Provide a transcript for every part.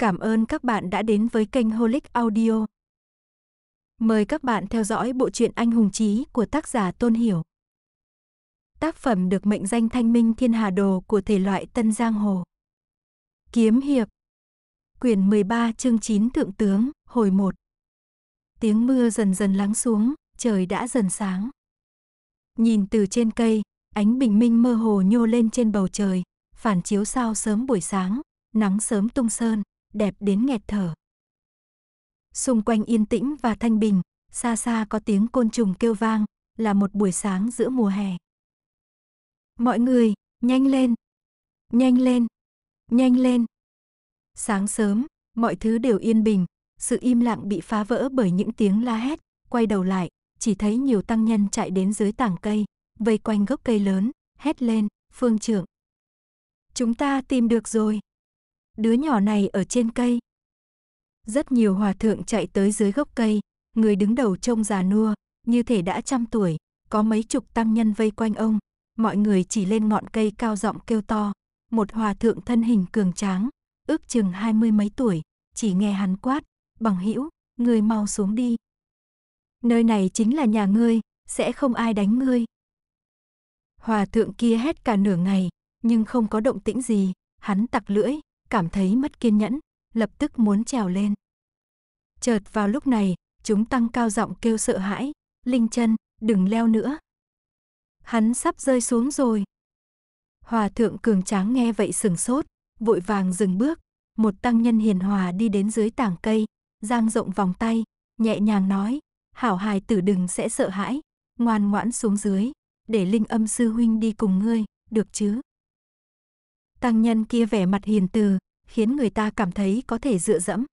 Cảm ơn các bạn đã đến với kênh Holic Audio. Mời các bạn theo dõi bộ truyện Anh hùng chí của tác giả Tôn Hiểu. Tác phẩm được mệnh danh Thanh Minh Thiên Hà Đồ của thể loại Tân Giang Hồ. Kiếm hiệp. Quyển 13 chương 9 Thượng tướng, hồi 1. Tiếng mưa dần dần lắng xuống, trời đã dần sáng. Nhìn từ trên cây, ánh bình minh mơ hồ nhô lên trên bầu trời, phản chiếu sao sớm buổi sáng, nắng sớm tung sơn đẹp đến nghẹt thở. Xung quanh yên tĩnh và thanh bình, xa xa có tiếng côn trùng kêu vang, là một buổi sáng giữa mùa hè. Mọi người, nhanh lên, nhanh lên, nhanh lên. Sáng sớm, mọi thứ đều yên bình, sự im lặng bị phá vỡ bởi những tiếng la hét, quay đầu lại, chỉ thấy nhiều tăng nhân chạy đến dưới tảng cây, vây quanh gốc cây lớn, hét lên, phương trưởng. Chúng ta tìm được rồi đứa nhỏ này ở trên cây. Rất nhiều hòa thượng chạy tới dưới gốc cây, người đứng đầu trông già nua, như thể đã trăm tuổi, có mấy chục tăng nhân vây quanh ông, mọi người chỉ lên ngọn cây cao giọng kêu to. Một hòa thượng thân hình cường tráng, ước chừng hai mươi mấy tuổi, chỉ nghe hắn quát, bằng hữu người mau xuống đi. Nơi này chính là nhà ngươi, sẽ không ai đánh ngươi. Hòa thượng kia hét cả nửa ngày, nhưng không có động tĩnh gì, hắn tặc lưỡi, cảm thấy mất kiên nhẫn, lập tức muốn trèo lên. Chợt vào lúc này, chúng tăng cao giọng kêu sợ hãi, Linh chân, đừng leo nữa. Hắn sắp rơi xuống rồi. Hòa thượng cường tráng nghe vậy sừng sốt, vội vàng dừng bước. Một tăng nhân hiền hòa đi đến dưới tảng cây, giang rộng vòng tay, nhẹ nhàng nói, hảo hài tử đừng sẽ sợ hãi, ngoan ngoãn xuống dưới, để linh âm sư huynh đi cùng ngươi, được chứ? Tăng nhân kia vẻ mặt hiền từ, khiến người ta cảm thấy có thể dựa dẫm.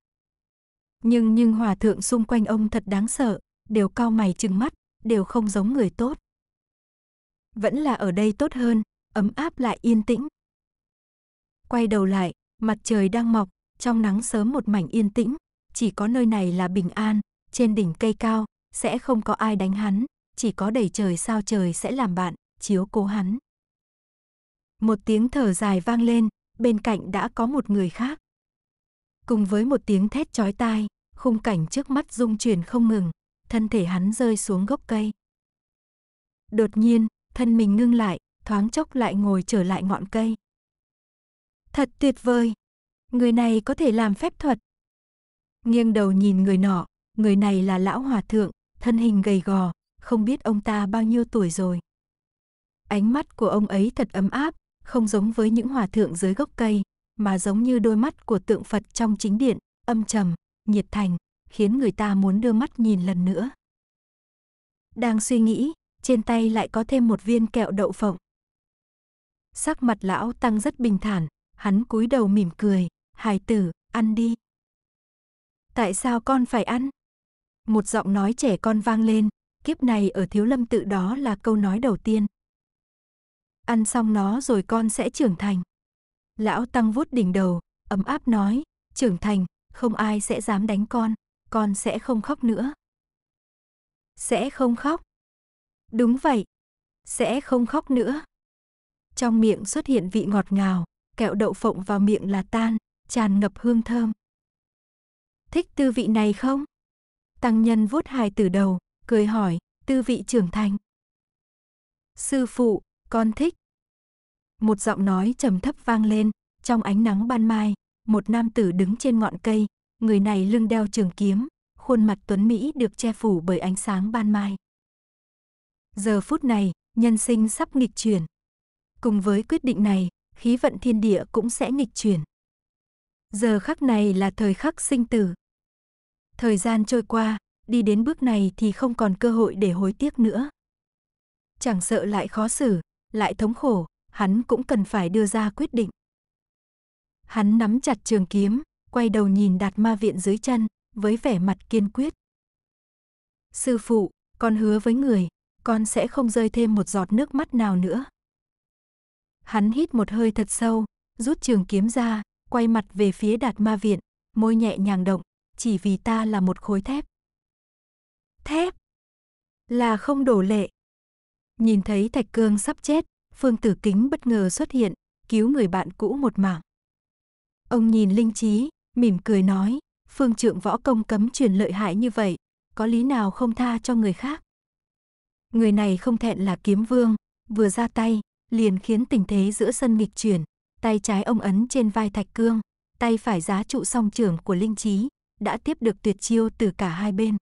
Nhưng nhưng hòa thượng xung quanh ông thật đáng sợ, đều cao mày trừng mắt, đều không giống người tốt. Vẫn là ở đây tốt hơn, ấm áp lại yên tĩnh. Quay đầu lại, mặt trời đang mọc, trong nắng sớm một mảnh yên tĩnh, chỉ có nơi này là bình an, trên đỉnh cây cao, sẽ không có ai đánh hắn, chỉ có đầy trời sao trời sẽ làm bạn, chiếu cố hắn. Một tiếng thở dài vang lên, bên cạnh đã có một người khác. Cùng với một tiếng thét chói tai, khung cảnh trước mắt rung chuyển không ngừng, thân thể hắn rơi xuống gốc cây. Đột nhiên, thân mình ngưng lại, thoáng chốc lại ngồi trở lại ngọn cây. Thật tuyệt vời! Người này có thể làm phép thuật. Nghiêng đầu nhìn người nọ, người này là lão hòa thượng, thân hình gầy gò, không biết ông ta bao nhiêu tuổi rồi. Ánh mắt của ông ấy thật ấm áp, không giống với những hòa thượng dưới gốc cây, mà giống như đôi mắt của tượng Phật trong chính điện, âm trầm, nhiệt thành, khiến người ta muốn đưa mắt nhìn lần nữa. Đang suy nghĩ, trên tay lại có thêm một viên kẹo đậu phộng. Sắc mặt lão tăng rất bình thản, hắn cúi đầu mỉm cười, hài tử, ăn đi. Tại sao con phải ăn? Một giọng nói trẻ con vang lên, kiếp này ở thiếu lâm tự đó là câu nói đầu tiên ăn xong nó rồi con sẽ trưởng thành. Lão Tăng vuốt đỉnh đầu, ấm áp nói, trưởng thành, không ai sẽ dám đánh con, con sẽ không khóc nữa. Sẽ không khóc. Đúng vậy, sẽ không khóc nữa. Trong miệng xuất hiện vị ngọt ngào, kẹo đậu phộng vào miệng là tan, tràn ngập hương thơm. Thích tư vị này không? Tăng nhân vuốt hài từ đầu, cười hỏi, tư vị trưởng thành. Sư phụ, con thích. Một giọng nói trầm thấp vang lên, trong ánh nắng ban mai, một nam tử đứng trên ngọn cây, người này lưng đeo trường kiếm, khuôn mặt tuấn Mỹ được che phủ bởi ánh sáng ban mai. Giờ phút này, nhân sinh sắp nghịch chuyển. Cùng với quyết định này, khí vận thiên địa cũng sẽ nghịch chuyển. Giờ khắc này là thời khắc sinh tử. Thời gian trôi qua, đi đến bước này thì không còn cơ hội để hối tiếc nữa. Chẳng sợ lại khó xử, lại thống khổ, hắn cũng cần phải đưa ra quyết định. Hắn nắm chặt trường kiếm, quay đầu nhìn đạt ma viện dưới chân, với vẻ mặt kiên quyết. Sư phụ, con hứa với người, con sẽ không rơi thêm một giọt nước mắt nào nữa. Hắn hít một hơi thật sâu, rút trường kiếm ra, quay mặt về phía đạt ma viện, môi nhẹ nhàng động, chỉ vì ta là một khối thép. Thép là không đổ lệ, Nhìn thấy Thạch Cương sắp chết, Phương Tử Kính bất ngờ xuất hiện, cứu người bạn cũ một mạng. Ông nhìn Linh Trí, mỉm cười nói, Phương Trượng võ công cấm truyền lợi hại như vậy, có lý nào không tha cho người khác? Người này không thẹn là kiếm vương, vừa ra tay, liền khiến tình thế giữa sân nghịch chuyển, tay trái ông ấn trên vai Thạch Cương, tay phải giá trụ song trưởng của Linh Trí, đã tiếp được tuyệt chiêu từ cả hai bên.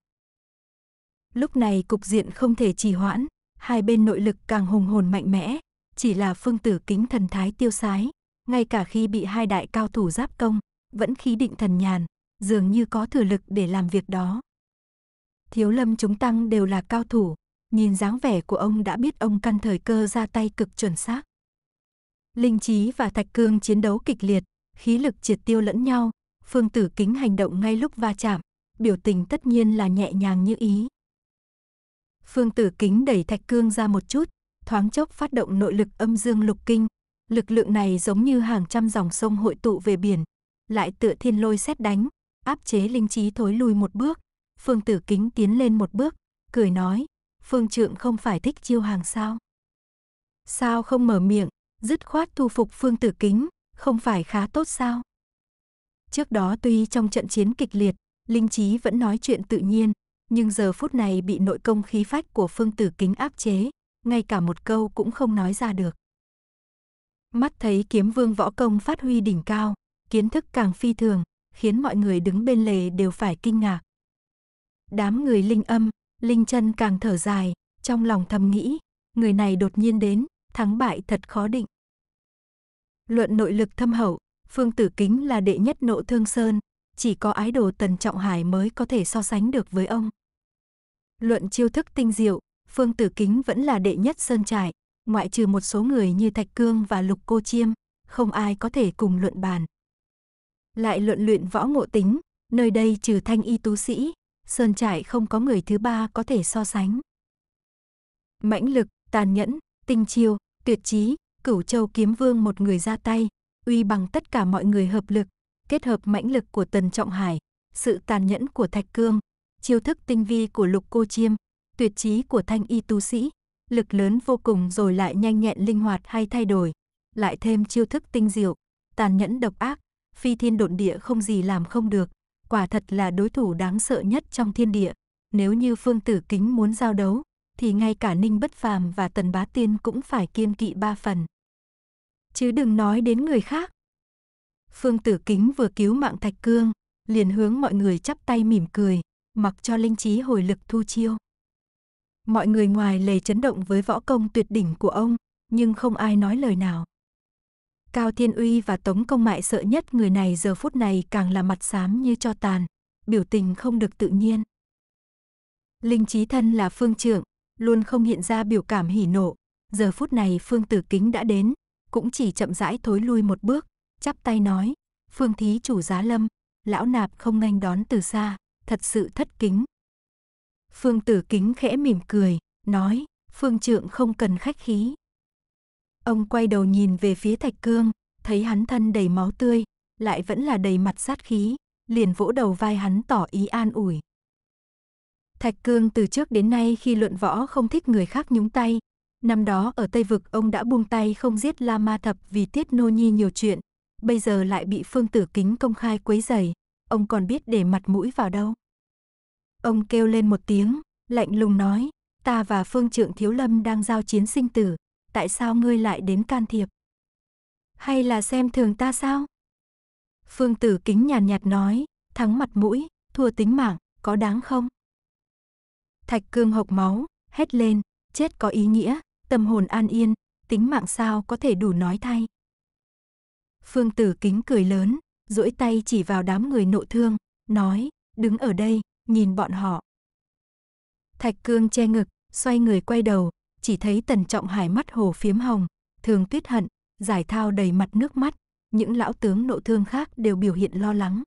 Lúc này cục diện không thể trì hoãn, hai bên nội lực càng hùng hồn mạnh mẽ, chỉ là phương tử kính thần thái tiêu sái, ngay cả khi bị hai đại cao thủ giáp công, vẫn khí định thần nhàn, dường như có thừa lực để làm việc đó. Thiếu lâm chúng tăng đều là cao thủ, nhìn dáng vẻ của ông đã biết ông căn thời cơ ra tay cực chuẩn xác. Linh Trí và Thạch Cương chiến đấu kịch liệt, khí lực triệt tiêu lẫn nhau, Phương Tử Kính hành động ngay lúc va chạm, biểu tình tất nhiên là nhẹ nhàng như ý. Phương Tử Kính đẩy Thạch Cương ra một chút, thoáng chốc phát động nội lực âm dương lục kinh. Lực lượng này giống như hàng trăm dòng sông hội tụ về biển, lại tựa thiên lôi xét đánh, áp chế linh trí thối lui một bước. Phương Tử Kính tiến lên một bước, cười nói, Phương Trượng không phải thích chiêu hàng sao? Sao không mở miệng, dứt khoát thu phục Phương Tử Kính, không phải khá tốt sao? Trước đó tuy trong trận chiến kịch liệt, linh trí vẫn nói chuyện tự nhiên, nhưng giờ phút này bị nội công khí phách của Phương Tử Kính áp chế, ngay cả một câu cũng không nói ra được. Mắt thấy kiếm vương võ công phát huy đỉnh cao, kiến thức càng phi thường, khiến mọi người đứng bên lề đều phải kinh ngạc. Đám người linh âm, linh chân càng thở dài, trong lòng thầm nghĩ, người này đột nhiên đến, thắng bại thật khó định. Luận nội lực thâm hậu, Phương Tử Kính là đệ nhất nộ thương sơn, chỉ có ái đồ Tần Trọng Hải mới có thể so sánh được với ông. Luận chiêu thức tinh diệu, Phương Tử Kính vẫn là đệ nhất sơn trại, ngoại trừ một số người như Thạch Cương và Lục Cô Chiêm, không ai có thể cùng luận bàn. Lại luận luyện võ ngộ tính, nơi đây trừ thanh y tú sĩ, sơn trại không có người thứ ba có thể so sánh. Mãnh lực, tàn nhẫn, tinh chiêu, tuyệt trí, cửu châu kiếm vương một người ra tay, uy bằng tất cả mọi người hợp lực, kết hợp mãnh lực của Tần Trọng Hải, sự tàn nhẫn của Thạch Cương, chiêu thức tinh vi của Lục Cô Chiêm, tuyệt trí của Thanh Y Tu Sĩ, lực lớn vô cùng rồi lại nhanh nhẹn linh hoạt hay thay đổi, lại thêm chiêu thức tinh diệu, tàn nhẫn độc ác, phi thiên độn địa không gì làm không được, quả thật là đối thủ đáng sợ nhất trong thiên địa. Nếu như Phương Tử Kính muốn giao đấu, thì ngay cả Ninh Bất Phàm và Tần Bá Tiên cũng phải kiên kỵ ba phần. Chứ đừng nói đến người khác. Phương Tử Kính vừa cứu mạng Thạch Cương, liền hướng mọi người chắp tay mỉm cười, mặc cho linh trí hồi lực thu chiêu. Mọi người ngoài lề chấn động với võ công tuyệt đỉnh của ông, nhưng không ai nói lời nào. Cao Thiên Uy và Tống Công Mại sợ nhất người này giờ phút này càng là mặt xám như cho tàn, biểu tình không được tự nhiên. Linh trí thân là phương trưởng, luôn không hiện ra biểu cảm hỉ nộ, giờ phút này phương tử kính đã đến, cũng chỉ chậm rãi thối lui một bước, chắp tay nói, phương thí chủ giá lâm, lão nạp không nghênh đón từ xa, thật sự thất kính. Phương tử kính khẽ mỉm cười, nói, phương trượng không cần khách khí. Ông quay đầu nhìn về phía thạch cương, thấy hắn thân đầy máu tươi, lại vẫn là đầy mặt sát khí, liền vỗ đầu vai hắn tỏ ý an ủi. Thạch Cương từ trước đến nay khi luận võ không thích người khác nhúng tay. Năm đó ở Tây Vực ông đã buông tay không giết La Ma Thập vì tiết nô nhi nhiều chuyện, bây giờ lại bị Phương Tử Kính công khai quấy rầy, ông còn biết để mặt mũi vào đâu. Ông kêu lên một tiếng, lạnh lùng nói, ta và Phương Trượng Thiếu Lâm đang giao chiến sinh tử, tại sao ngươi lại đến can thiệp? Hay là xem thường ta sao? Phương Tử Kính nhàn nhạt, nhạt nói, thắng mặt mũi, thua tính mạng, có đáng không? Thạch Cương hộc máu, hét lên, chết có ý nghĩa, tâm hồn an yên, tính mạng sao có thể đủ nói thay. Phương Tử Kính cười lớn, duỗi tay chỉ vào đám người nộ thương, nói, đứng ở đây, nhìn bọn họ. Thạch Cương che ngực, xoay người quay đầu, chỉ thấy Tần Trọng Hải mắt hồ phiếm hồng, thường tuyết hận, giải thao đầy mặt nước mắt, những lão tướng nộ thương khác đều biểu hiện lo lắng.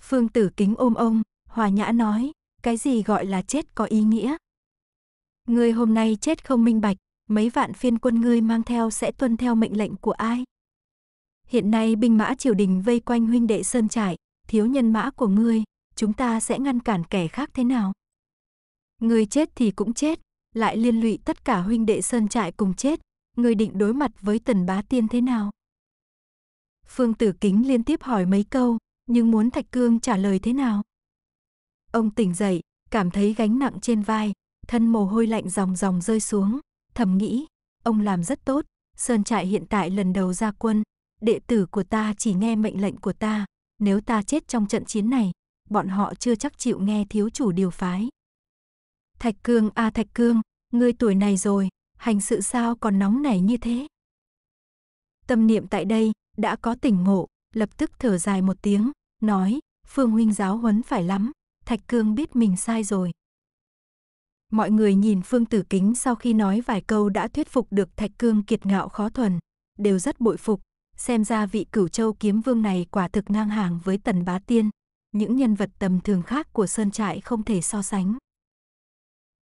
Phương Tử Kính ôm ông, hòa nhã nói, cái gì gọi là chết có ý nghĩa? Ngươi hôm nay chết không minh bạch, mấy vạn phiên quân ngươi mang theo sẽ tuân theo mệnh lệnh của ai? hiện nay binh mã triều đình vây quanh huynh đệ sơn trại, thiếu nhân mã của ngươi, chúng ta sẽ ngăn cản kẻ khác thế nào? Ngươi chết thì cũng chết, lại liên lụy tất cả huynh đệ sơn trại cùng chết, ngươi định đối mặt với tần bá tiên thế nào? Phương Tử Kính liên tiếp hỏi mấy câu, nhưng muốn Thạch Cương trả lời thế nào? Ông tỉnh dậy, cảm thấy gánh nặng trên vai, thân mồ hôi lạnh ròng ròng rơi xuống, thầm nghĩ, ông làm rất tốt, Sơn Trại hiện tại lần đầu ra quân, đệ tử của ta chỉ nghe mệnh lệnh của ta, nếu ta chết trong trận chiến này, bọn họ chưa chắc chịu nghe thiếu chủ điều phái. Thạch Cương a à Thạch Cương, ngươi tuổi này rồi, hành sự sao còn nóng nảy như thế? Tâm niệm tại đây, đã có tỉnh ngộ, lập tức thở dài một tiếng, nói, Phương huynh giáo huấn phải lắm, Thạch Cương biết mình sai rồi. Mọi người nhìn Phương Tử Kính sau khi nói vài câu đã thuyết phục được Thạch Cương kiệt ngạo khó thuần, đều rất bội phục, xem ra vị cửu châu kiếm vương này quả thực ngang hàng với tần bá tiên, những nhân vật tầm thường khác của sơn trại không thể so sánh.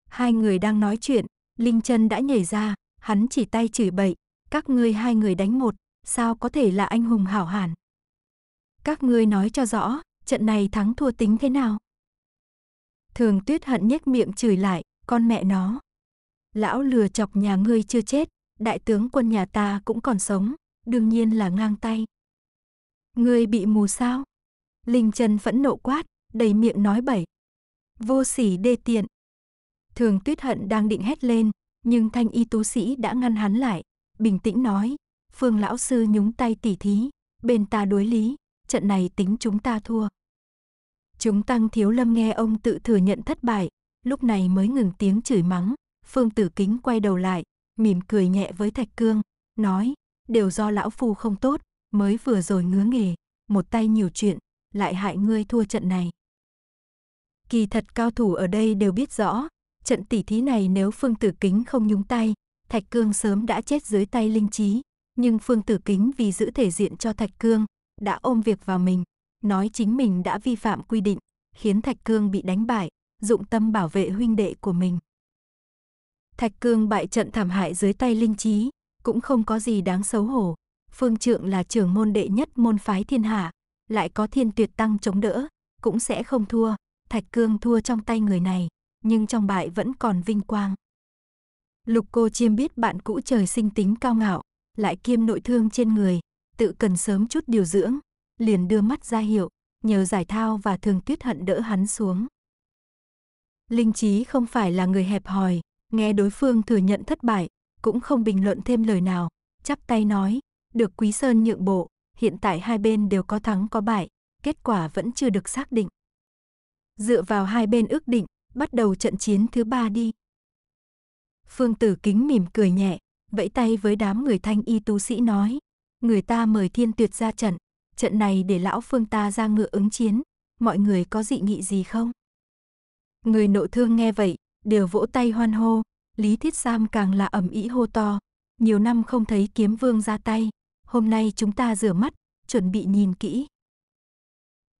Hai người đang nói chuyện, Linh chân đã nhảy ra, hắn chỉ tay chửi bậy, các ngươi hai người đánh một, sao có thể là anh hùng hảo hàn. Các ngươi nói cho rõ, trận này thắng thua tính thế nào? Thường tuyết hận nhếch miệng chửi lại, con mẹ nó. Lão lừa chọc nhà ngươi chưa chết, đại tướng quân nhà ta cũng còn sống, đương nhiên là ngang tay. Ngươi bị mù sao? Linh Trần phẫn nộ quát, đầy miệng nói bẩy. Vô sỉ đê tiện. Thường tuyết hận đang định hét lên, nhưng thanh y tú sĩ đã ngăn hắn lại, bình tĩnh nói. Phương lão sư nhúng tay tỉ thí, bên ta đối lý, trận này tính chúng ta thua. Chúng tăng thiếu lâm nghe ông tự thừa nhận thất bại, lúc này mới ngừng tiếng chửi mắng. Phương tử kính quay đầu lại, mỉm cười nhẹ với thạch cương, nói, đều do lão phu không tốt, mới vừa rồi ngứa nghề, một tay nhiều chuyện, lại hại ngươi thua trận này. Kỳ thật cao thủ ở đây đều biết rõ, trận tỷ thí này nếu Phương Tử Kính không nhúng tay, Thạch Cương sớm đã chết dưới tay Linh Trí, nhưng Phương Tử Kính vì giữ thể diện cho Thạch Cương, đã ôm việc vào mình, nói chính mình đã vi phạm quy định, khiến Thạch Cương bị đánh bại, dụng tâm bảo vệ huynh đệ của mình. Thạch Cương bại trận thảm hại dưới tay Linh Trí, cũng không có gì đáng xấu hổ. Phương Trượng là trưởng môn đệ nhất môn phái thiên hạ, lại có thiên tuyệt tăng chống đỡ, cũng sẽ không thua. Thạch Cương thua trong tay người này, nhưng trong bại vẫn còn vinh quang. Lục cô chiêm biết bạn cũ trời sinh tính cao ngạo, lại kiêm nội thương trên người, tự cần sớm chút điều dưỡng, liền đưa mắt ra hiệu, nhờ giải thao và thường tuyết hận đỡ hắn xuống. Linh trí không phải là người hẹp hòi, nghe đối phương thừa nhận thất bại, cũng không bình luận thêm lời nào, chắp tay nói, được Quý Sơn nhượng bộ, hiện tại hai bên đều có thắng có bại, kết quả vẫn chưa được xác định. Dựa vào hai bên ước định, bắt đầu trận chiến thứ ba đi. Phương Tử Kính mỉm cười nhẹ, vẫy tay với đám người thanh y tu sĩ nói, người ta mời thiên tuyệt ra trận, trận này để lão Phương ta ra ngựa ứng chiến, mọi người có dị nghị gì không? Người nội thương nghe vậy, đều vỗ tay hoan hô, Lý Thiết Sam càng là ẩm ý hô to. Nhiều năm không thấy kiếm vương ra tay, hôm nay chúng ta rửa mắt, chuẩn bị nhìn kỹ.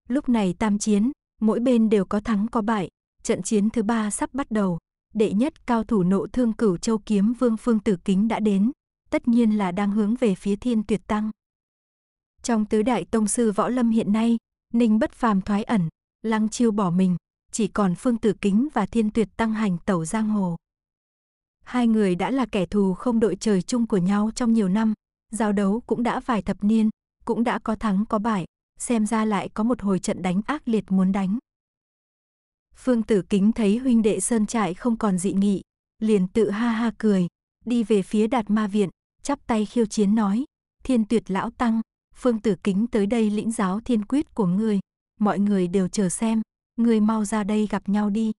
Lúc này tam chiến, mỗi bên đều có thắng có bại, trận chiến thứ ba sắp bắt đầu. Đệ nhất cao thủ nộ thương cửu châu kiếm vương phương tử kính đã đến, tất nhiên là đang hướng về phía thiên tuyệt tăng. Trong tứ đại tông sư võ lâm hiện nay, Ninh bất phàm thoái ẩn, lăng chiêu bỏ mình, chỉ còn phương tử kính và thiên tuyệt tăng hành tẩu giang hồ. Hai người đã là kẻ thù không đội trời chung của nhau trong nhiều năm, giao đấu cũng đã vài thập niên, cũng đã có thắng có bại, xem ra lại có một hồi trận đánh ác liệt muốn đánh. Phương Tử Kính thấy huynh đệ Sơn Trại không còn dị nghị, liền tự ha ha cười, đi về phía Đạt Ma Viện, chắp tay khiêu chiến nói, Thiên Tuyệt Lão Tăng, Phương Tử Kính tới đây lĩnh giáo thiên quyết của ngươi, mọi người đều chờ xem, ngươi mau ra đây gặp nhau đi.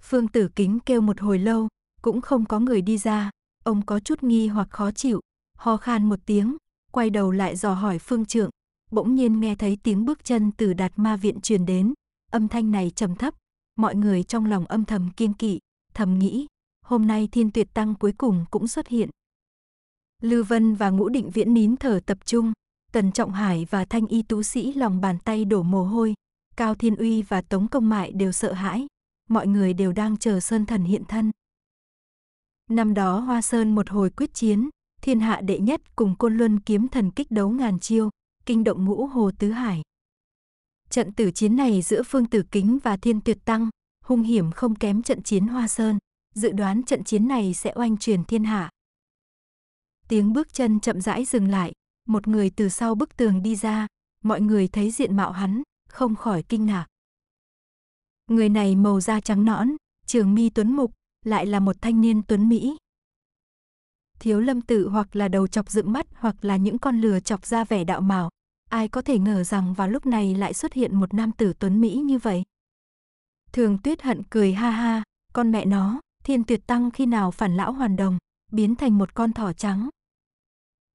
Phương Tử Kính kêu một hồi lâu, cũng không có người đi ra, ông có chút nghi hoặc khó chịu, ho khan một tiếng, quay đầu lại dò hỏi phương trượng, bỗng nhiên nghe thấy tiếng bước chân từ đạt ma viện truyền đến, âm thanh này trầm thấp, mọi người trong lòng âm thầm kiên kỵ, thầm nghĩ, hôm nay thiên tuyệt tăng cuối cùng cũng xuất hiện. lưu Vân và Ngũ Định Viễn nín thở tập trung, Tần Trọng Hải và Thanh Y Tú Sĩ lòng bàn tay đổ mồ hôi, Cao Thiên Uy và Tống Công Mại đều sợ hãi, mọi người đều đang chờ Sơn Thần hiện thân. Năm đó Hoa Sơn một hồi quyết chiến, thiên hạ đệ nhất cùng côn luân kiếm thần kích đấu ngàn chiêu, kinh động ngũ hồ tứ hải. Trận tử chiến này giữa Phương Tử Kính và Thiên Tuyệt Tăng, hung hiểm không kém trận chiến Hoa Sơn, dự đoán trận chiến này sẽ oanh truyền thiên hạ. Tiếng bước chân chậm rãi dừng lại, một người từ sau bức tường đi ra, mọi người thấy diện mạo hắn, không khỏi kinh ngạc. Người này màu da trắng nõn, trường mi tuấn mục, lại là một thanh niên tuấn Mỹ. Thiếu lâm tử hoặc là đầu chọc dựng mắt hoặc là những con lừa chọc ra vẻ đạo mạo. Ai có thể ngờ rằng vào lúc này lại xuất hiện một nam tử tuấn Mỹ như vậy. Thường tuyết hận cười ha ha, con mẹ nó, thiên tuyệt tăng khi nào phản lão hoàn đồng, biến thành một con thỏ trắng.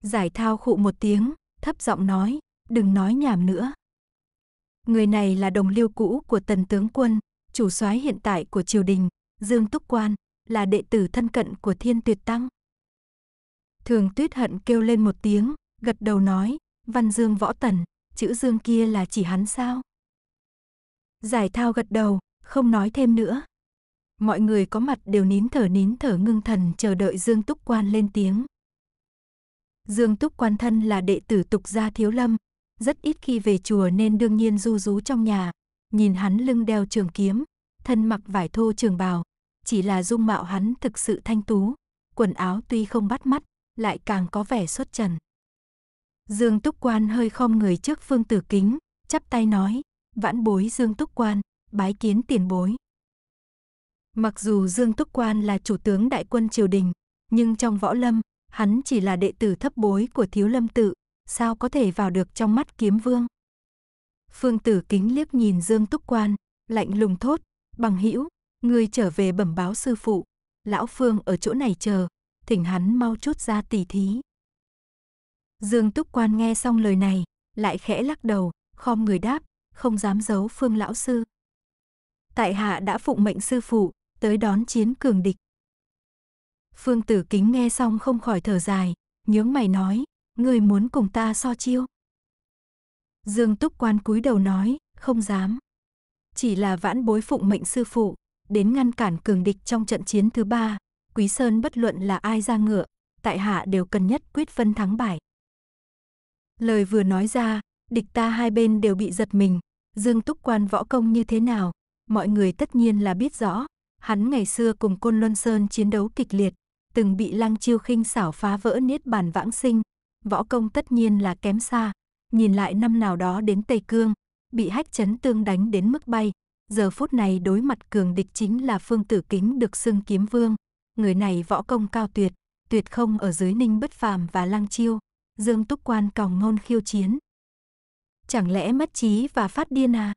Giải thao khụ một tiếng, thấp giọng nói, đừng nói nhảm nữa. Người này là đồng liêu cũ của tần tướng quân, chủ soái hiện tại của triều đình, Dương Túc Quan là đệ tử thân cận của Thiên Tuyệt Tăng. Thường Tuyết Hận kêu lên một tiếng, gật đầu nói, Văn Dương Võ Tần, chữ Dương kia là chỉ hắn sao? Giải thao gật đầu, không nói thêm nữa. Mọi người có mặt đều nín thở nín thở ngưng thần chờ đợi Dương Túc Quan lên tiếng. Dương Túc Quan thân là đệ tử tục gia thiếu lâm, rất ít khi về chùa nên đương nhiên du rú trong nhà, nhìn hắn lưng đeo trường kiếm, thân mặc vải thô trường bào, chỉ là dung mạo hắn thực sự thanh tú, quần áo tuy không bắt mắt, lại càng có vẻ xuất trần. Dương Túc Quan hơi khom người trước Phương Tử Kính, chắp tay nói, vãn bối Dương Túc Quan, bái kiến tiền bối. Mặc dù Dương Túc Quan là chủ tướng đại quân triều đình, nhưng trong võ lâm, hắn chỉ là đệ tử thấp bối của thiếu lâm tự, sao có thể vào được trong mắt kiếm vương. Phương Tử Kính liếc nhìn Dương Túc Quan, lạnh lùng thốt, bằng hữu người trở về bẩm báo sư phụ lão phương ở chỗ này chờ thỉnh hắn mau chút ra tỉ thí dương túc quan nghe xong lời này lại khẽ lắc đầu khom người đáp không dám giấu phương lão sư tại hạ đã phụng mệnh sư phụ tới đón chiến cường địch phương tử kính nghe xong không khỏi thở dài nhướng mày nói người muốn cùng ta so chiêu dương túc quan cúi đầu nói không dám chỉ là vãn bối phụng mệnh sư phụ, đến ngăn cản cường địch trong trận chiến thứ ba, Quý Sơn bất luận là ai ra ngựa, tại hạ đều cần nhất quyết phân thắng bại. Lời vừa nói ra, địch ta hai bên đều bị giật mình, Dương Túc Quan võ công như thế nào, mọi người tất nhiên là biết rõ, hắn ngày xưa cùng Côn Luân Sơn chiến đấu kịch liệt, từng bị Lăng Chiêu khinh xảo phá vỡ niết bàn vãng sinh, võ công tất nhiên là kém xa, nhìn lại năm nào đó đến Tây Cương, bị hách chấn tương đánh đến mức bay. Giờ phút này đối mặt cường địch chính là Phương Tử Kính được xưng kiếm vương. Người này võ công cao tuyệt, tuyệt không ở dưới ninh bất phàm và lăng chiêu. Dương Túc Quan còng ngôn khiêu chiến. Chẳng lẽ mất trí và phát điên à?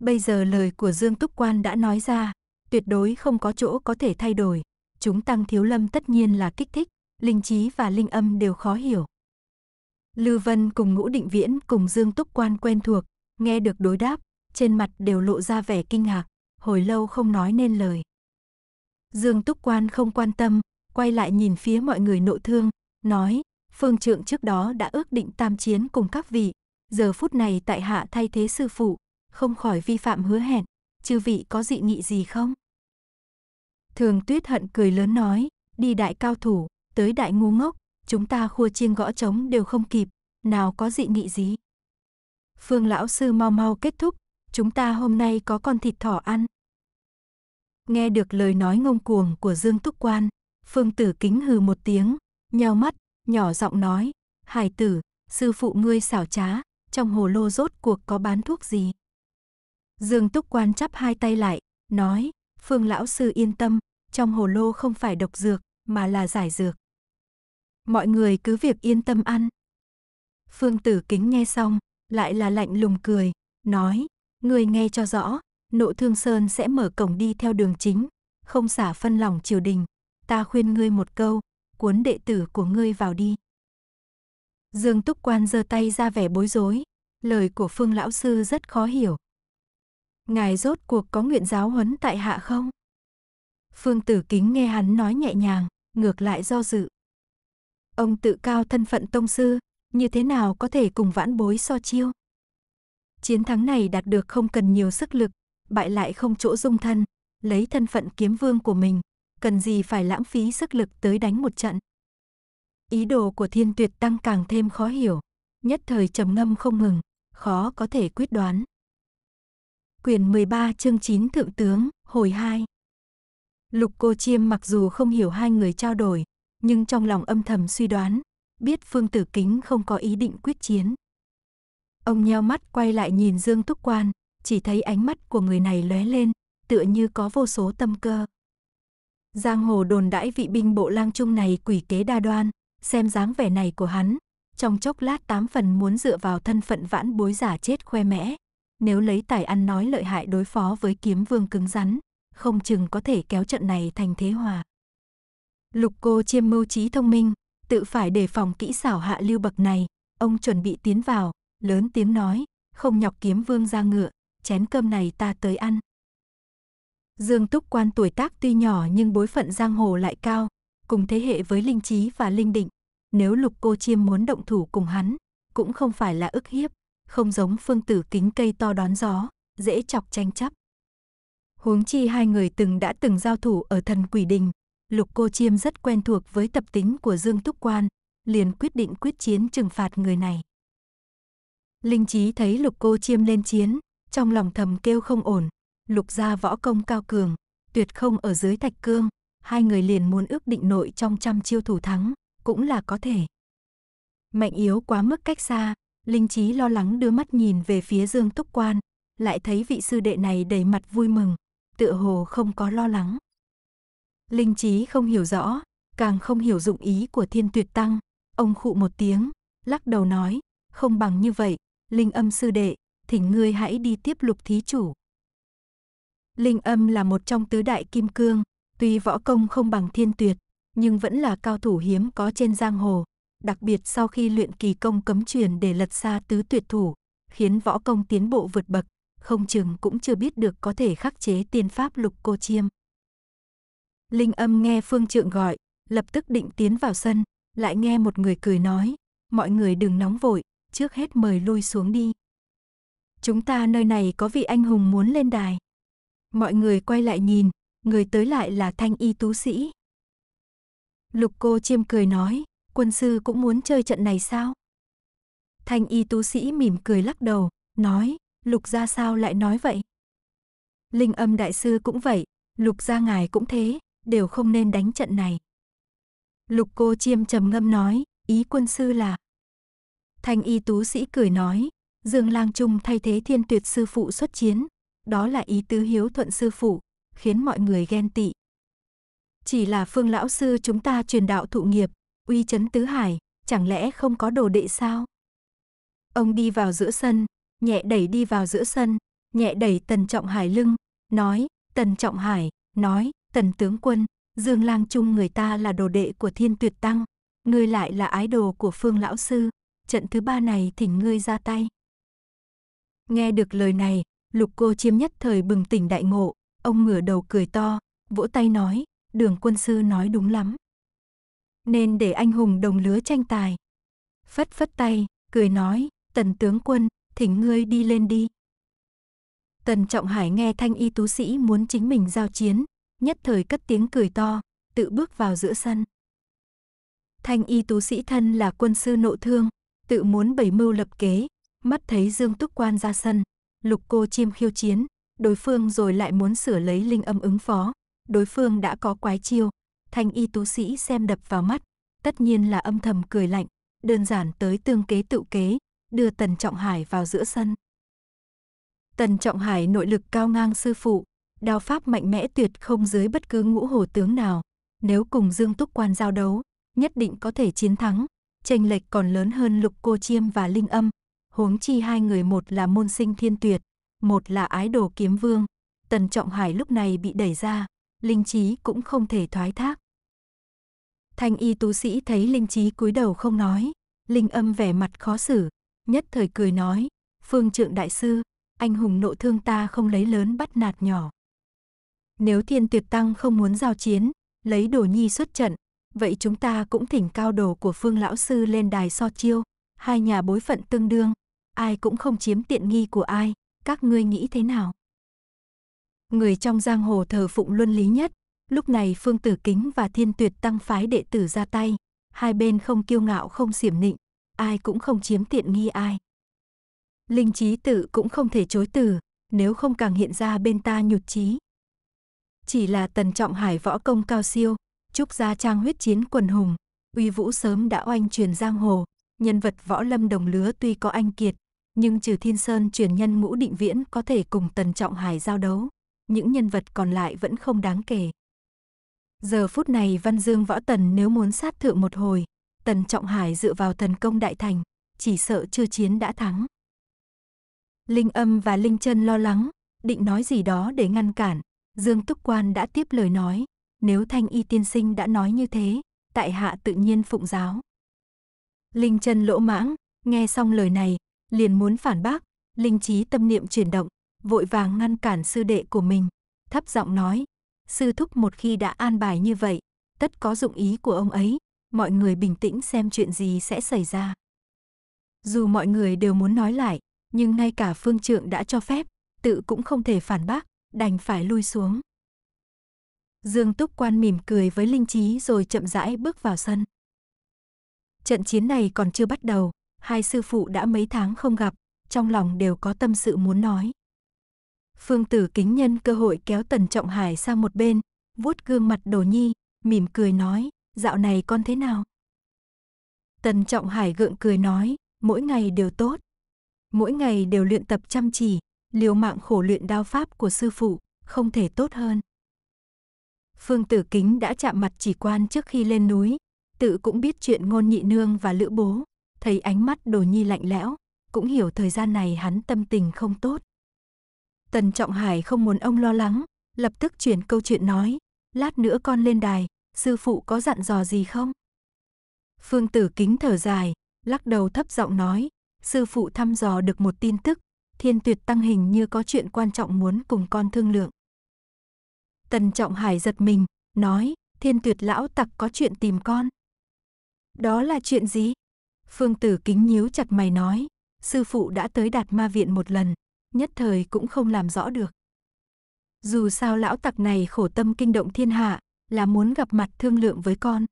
Bây giờ lời của Dương Túc Quan đã nói ra, tuyệt đối không có chỗ có thể thay đổi. Chúng tăng thiếu lâm tất nhiên là kích thích, linh trí và linh âm đều khó hiểu. lưu Vân cùng Ngũ Định Viễn cùng Dương Túc Quan quen thuộc, Nghe được đối đáp, trên mặt đều lộ ra vẻ kinh ngạc, hồi lâu không nói nên lời. Dương Túc Quan không quan tâm, quay lại nhìn phía mọi người nội thương, nói, phương trượng trước đó đã ước định tam chiến cùng các vị, giờ phút này tại hạ thay thế sư phụ, không khỏi vi phạm hứa hẹn, chư vị có dị nghị gì không? Thường tuyết hận cười lớn nói, đi đại cao thủ, tới đại ngu ngốc, chúng ta khua chiêng gõ trống đều không kịp, nào có dị nghị gì? Phương lão sư mau mau kết thúc, chúng ta hôm nay có con thịt thỏ ăn. Nghe được lời nói ngông cuồng của Dương Túc Quan, Phương tử kính hừ một tiếng, nheo mắt, nhỏ giọng nói, hải tử, sư phụ ngươi xảo trá, trong hồ lô rốt cuộc có bán thuốc gì. Dương Túc Quan chắp hai tay lại, nói, Phương lão sư yên tâm, trong hồ lô không phải độc dược, mà là giải dược. Mọi người cứ việc yên tâm ăn. Phương tử kính nghe xong, lại là lạnh lùng cười, nói, người nghe cho rõ, nộ thương sơn sẽ mở cổng đi theo đường chính, không xả phân lòng triều đình, ta khuyên ngươi một câu, cuốn đệ tử của ngươi vào đi. Dương Túc Quan giơ tay ra vẻ bối rối, lời của Phương lão sư rất khó hiểu. Ngài rốt cuộc có nguyện giáo huấn tại hạ không? Phương Tử Kính nghe hắn nói nhẹ nhàng, ngược lại do dự. Ông tự cao thân phận tông sư, như thế nào có thể cùng vãn bối so chiêu. Chiến thắng này đạt được không cần nhiều sức lực, bại lại không chỗ dung thân, lấy thân phận kiếm vương của mình, cần gì phải lãng phí sức lực tới đánh một trận. Ý đồ của thiên tuyệt tăng càng thêm khó hiểu, nhất thời trầm ngâm không ngừng, khó có thể quyết đoán. Quyền 13 chương 9 Thượng tướng, hồi 2 Lục cô chiêm mặc dù không hiểu hai người trao đổi, nhưng trong lòng âm thầm suy đoán, biết Phương Tử Kính không có ý định quyết chiến. Ông nheo mắt quay lại nhìn Dương Túc Quan, chỉ thấy ánh mắt của người này lóe lên, tựa như có vô số tâm cơ. Giang hồ đồn đãi vị binh bộ lang trung này quỷ kế đa đoan, xem dáng vẻ này của hắn, trong chốc lát tám phần muốn dựa vào thân phận vãn bối giả chết khoe mẽ. Nếu lấy tài ăn nói lợi hại đối phó với kiếm vương cứng rắn, không chừng có thể kéo trận này thành thế hòa. Lục cô chiêm mưu trí thông minh, tự phải đề phòng kỹ xảo hạ lưu bậc này, ông chuẩn bị tiến vào, lớn tiếng nói, không nhọc kiếm vương ra ngựa, chén cơm này ta tới ăn. Dương Túc Quan tuổi tác tuy nhỏ nhưng bối phận giang hồ lại cao, cùng thế hệ với Linh Trí và Linh Định. Nếu Lục Cô Chiêm muốn động thủ cùng hắn, cũng không phải là ức hiếp, không giống phương tử kính cây to đón gió, dễ chọc tranh chấp. Huống chi hai người từng đã từng giao thủ ở thần quỷ đình, Lục Cô Chiêm rất quen thuộc với tập tính của Dương Túc Quan, liền quyết định quyết chiến trừng phạt người này. Linh Chí thấy Lục Cô Chiêm lên chiến, trong lòng thầm kêu không ổn, Lục gia võ công cao cường, tuyệt không ở dưới thạch cương, hai người liền muốn ước định nội trong trăm chiêu thủ thắng, cũng là có thể. Mạnh yếu quá mức cách xa, Linh Chí lo lắng đưa mắt nhìn về phía Dương Túc Quan, lại thấy vị sư đệ này đầy mặt vui mừng, tựa hồ không có lo lắng. Linh trí không hiểu rõ, càng không hiểu dụng ý của thiên tuyệt tăng. Ông khụ một tiếng, lắc đầu nói, không bằng như vậy, linh âm sư đệ, thỉnh ngươi hãy đi tiếp lục thí chủ. Linh âm là một trong tứ đại kim cương, tuy võ công không bằng thiên tuyệt, nhưng vẫn là cao thủ hiếm có trên giang hồ, đặc biệt sau khi luyện kỳ công cấm truyền để lật xa tứ tuyệt thủ, khiến võ công tiến bộ vượt bậc, không chừng cũng chưa biết được có thể khắc chế tiên pháp lục cô chiêm. Linh âm nghe Phương Trượng gọi, lập tức định tiến vào sân, lại nghe một người cười nói, mọi người đừng nóng vội, trước hết mời lui xuống đi. Chúng ta nơi này có vị anh hùng muốn lên đài. Mọi người quay lại nhìn, người tới lại là thanh y tú sĩ. Lục cô chiêm cười nói, quân sư cũng muốn chơi trận này sao? Thanh y tú sĩ mỉm cười lắc đầu, nói, lục ra sao lại nói vậy? Linh âm đại sư cũng vậy, lục ra ngài cũng thế, đều không nên đánh trận này. Lục cô chiêm trầm ngâm nói, ý quân sư là. Thanh y tú sĩ cười nói, Dương Lang Trung thay thế thiên tuyệt sư phụ xuất chiến, đó là ý tứ hiếu thuận sư phụ, khiến mọi người ghen tị. Chỉ là phương lão sư chúng ta truyền đạo thụ nghiệp, uy chấn tứ hải, chẳng lẽ không có đồ đệ sao? Ông đi vào giữa sân, nhẹ đẩy đi vào giữa sân, nhẹ đẩy Tần Trọng Hải lưng, nói, Tần Trọng Hải, nói, Tần tướng quân, Dương Lang Trung người ta là đồ đệ của Thiên Tuyệt Tăng, ngươi lại là ái đồ của Phương lão sư, trận thứ ba này thỉnh ngươi ra tay. Nghe được lời này, Lục Cô Chiêm nhất thời bừng tỉnh đại ngộ, ông ngửa đầu cười to, vỗ tay nói, Đường quân sư nói đúng lắm. Nên để anh hùng đồng lứa tranh tài. Phất phất tay, cười nói, Tần tướng quân, thỉnh ngươi đi lên đi. Tần Trọng Hải nghe Thanh Y Tú Sĩ muốn chính mình giao chiến, nhất thời cất tiếng cười to, tự bước vào giữa sân. Thanh y tú sĩ thân là quân sư nộ thương, tự muốn bày mưu lập kế, mắt thấy Dương Túc Quan ra sân, lục cô chiêm khiêu chiến, đối phương rồi lại muốn sửa lấy linh âm ứng phó, đối phương đã có quái chiêu, thanh y tú sĩ xem đập vào mắt, tất nhiên là âm thầm cười lạnh, đơn giản tới tương kế tự kế, đưa Tần Trọng Hải vào giữa sân. Tần Trọng Hải nội lực cao ngang sư phụ, đao pháp mạnh mẽ tuyệt không dưới bất cứ ngũ hồ tướng nào. Nếu cùng Dương Túc Quan giao đấu, nhất định có thể chiến thắng. tranh lệch còn lớn hơn Lục Cô Chiêm và Linh Âm. Huống chi hai người một là môn sinh thiên tuyệt, một là ái đồ kiếm vương. Tần Trọng Hải lúc này bị đẩy ra, Linh Trí cũng không thể thoái thác. Thanh y tú sĩ thấy Linh Trí cúi đầu không nói, Linh Âm vẻ mặt khó xử, nhất thời cười nói, Phương Trượng Đại Sư, anh hùng nộ thương ta không lấy lớn bắt nạt nhỏ. Nếu thiên tuyệt tăng không muốn giao chiến, lấy đồ nhi xuất trận, vậy chúng ta cũng thỉnh cao đồ của phương lão sư lên đài so chiêu, hai nhà bối phận tương đương, ai cũng không chiếm tiện nghi của ai, các ngươi nghĩ thế nào? Người trong giang hồ thờ phụng luân lý nhất, lúc này phương tử kính và thiên tuyệt tăng phái đệ tử ra tay, hai bên không kiêu ngạo không xiểm nịnh, ai cũng không chiếm tiện nghi ai. Linh trí tự cũng không thể chối từ, nếu không càng hiện ra bên ta nhụt trí chỉ là tần trọng hải võ công cao siêu, trúc gia trang huyết chiến quần hùng, uy vũ sớm đã oanh truyền giang hồ, nhân vật võ lâm đồng lứa tuy có anh kiệt, nhưng trừ thiên sơn truyền nhân ngũ định viễn có thể cùng tần trọng hải giao đấu, những nhân vật còn lại vẫn không đáng kể. Giờ phút này Văn Dương võ tần nếu muốn sát thượng một hồi, tần trọng hải dựa vào thần công đại thành, chỉ sợ chưa chiến đã thắng. Linh âm và Linh chân lo lắng, định nói gì đó để ngăn cản, Dương Túc Quan đã tiếp lời nói, nếu Thanh Y tiên sinh đã nói như thế, tại hạ tự nhiên phụng giáo. Linh Trần lỗ mãng, nghe xong lời này, liền muốn phản bác, linh trí tâm niệm chuyển động, vội vàng ngăn cản sư đệ của mình, thấp giọng nói, sư thúc một khi đã an bài như vậy, tất có dụng ý của ông ấy, mọi người bình tĩnh xem chuyện gì sẽ xảy ra. Dù mọi người đều muốn nói lại, nhưng ngay cả phương trượng đã cho phép, tự cũng không thể phản bác, đành phải lui xuống. Dương Túc Quan mỉm cười với Linh Chí rồi chậm rãi bước vào sân. Trận chiến này còn chưa bắt đầu, hai sư phụ đã mấy tháng không gặp, trong lòng đều có tâm sự muốn nói. Phương Tử Kính nhân cơ hội kéo Tần Trọng Hải sang một bên, vuốt gương mặt Đồ Nhi, mỉm cười nói, dạo này con thế nào? Tần Trọng Hải gượng cười nói, mỗi ngày đều tốt. Mỗi ngày đều luyện tập chăm chỉ, liều mạng khổ luyện đao pháp của sư phụ, không thể tốt hơn. Phương Tử Kính đã chạm mặt chỉ quan trước khi lên núi, tự cũng biết chuyện ngôn nhị nương và lữ bố, thấy ánh mắt đồ nhi lạnh lẽo, cũng hiểu thời gian này hắn tâm tình không tốt. Tần Trọng Hải không muốn ông lo lắng, lập tức chuyển câu chuyện nói, lát nữa con lên đài, sư phụ có dặn dò gì không? Phương Tử Kính thở dài, lắc đầu thấp giọng nói, sư phụ thăm dò được một tin tức, thiên tuyệt tăng hình như có chuyện quan trọng muốn cùng con thương lượng. Tần Trọng Hải giật mình, nói, thiên tuyệt lão tặc có chuyện tìm con. Đó là chuyện gì? Phương tử kính nhíu chặt mày nói, sư phụ đã tới đạt ma viện một lần, nhất thời cũng không làm rõ được. Dù sao lão tặc này khổ tâm kinh động thiên hạ, là muốn gặp mặt thương lượng với con.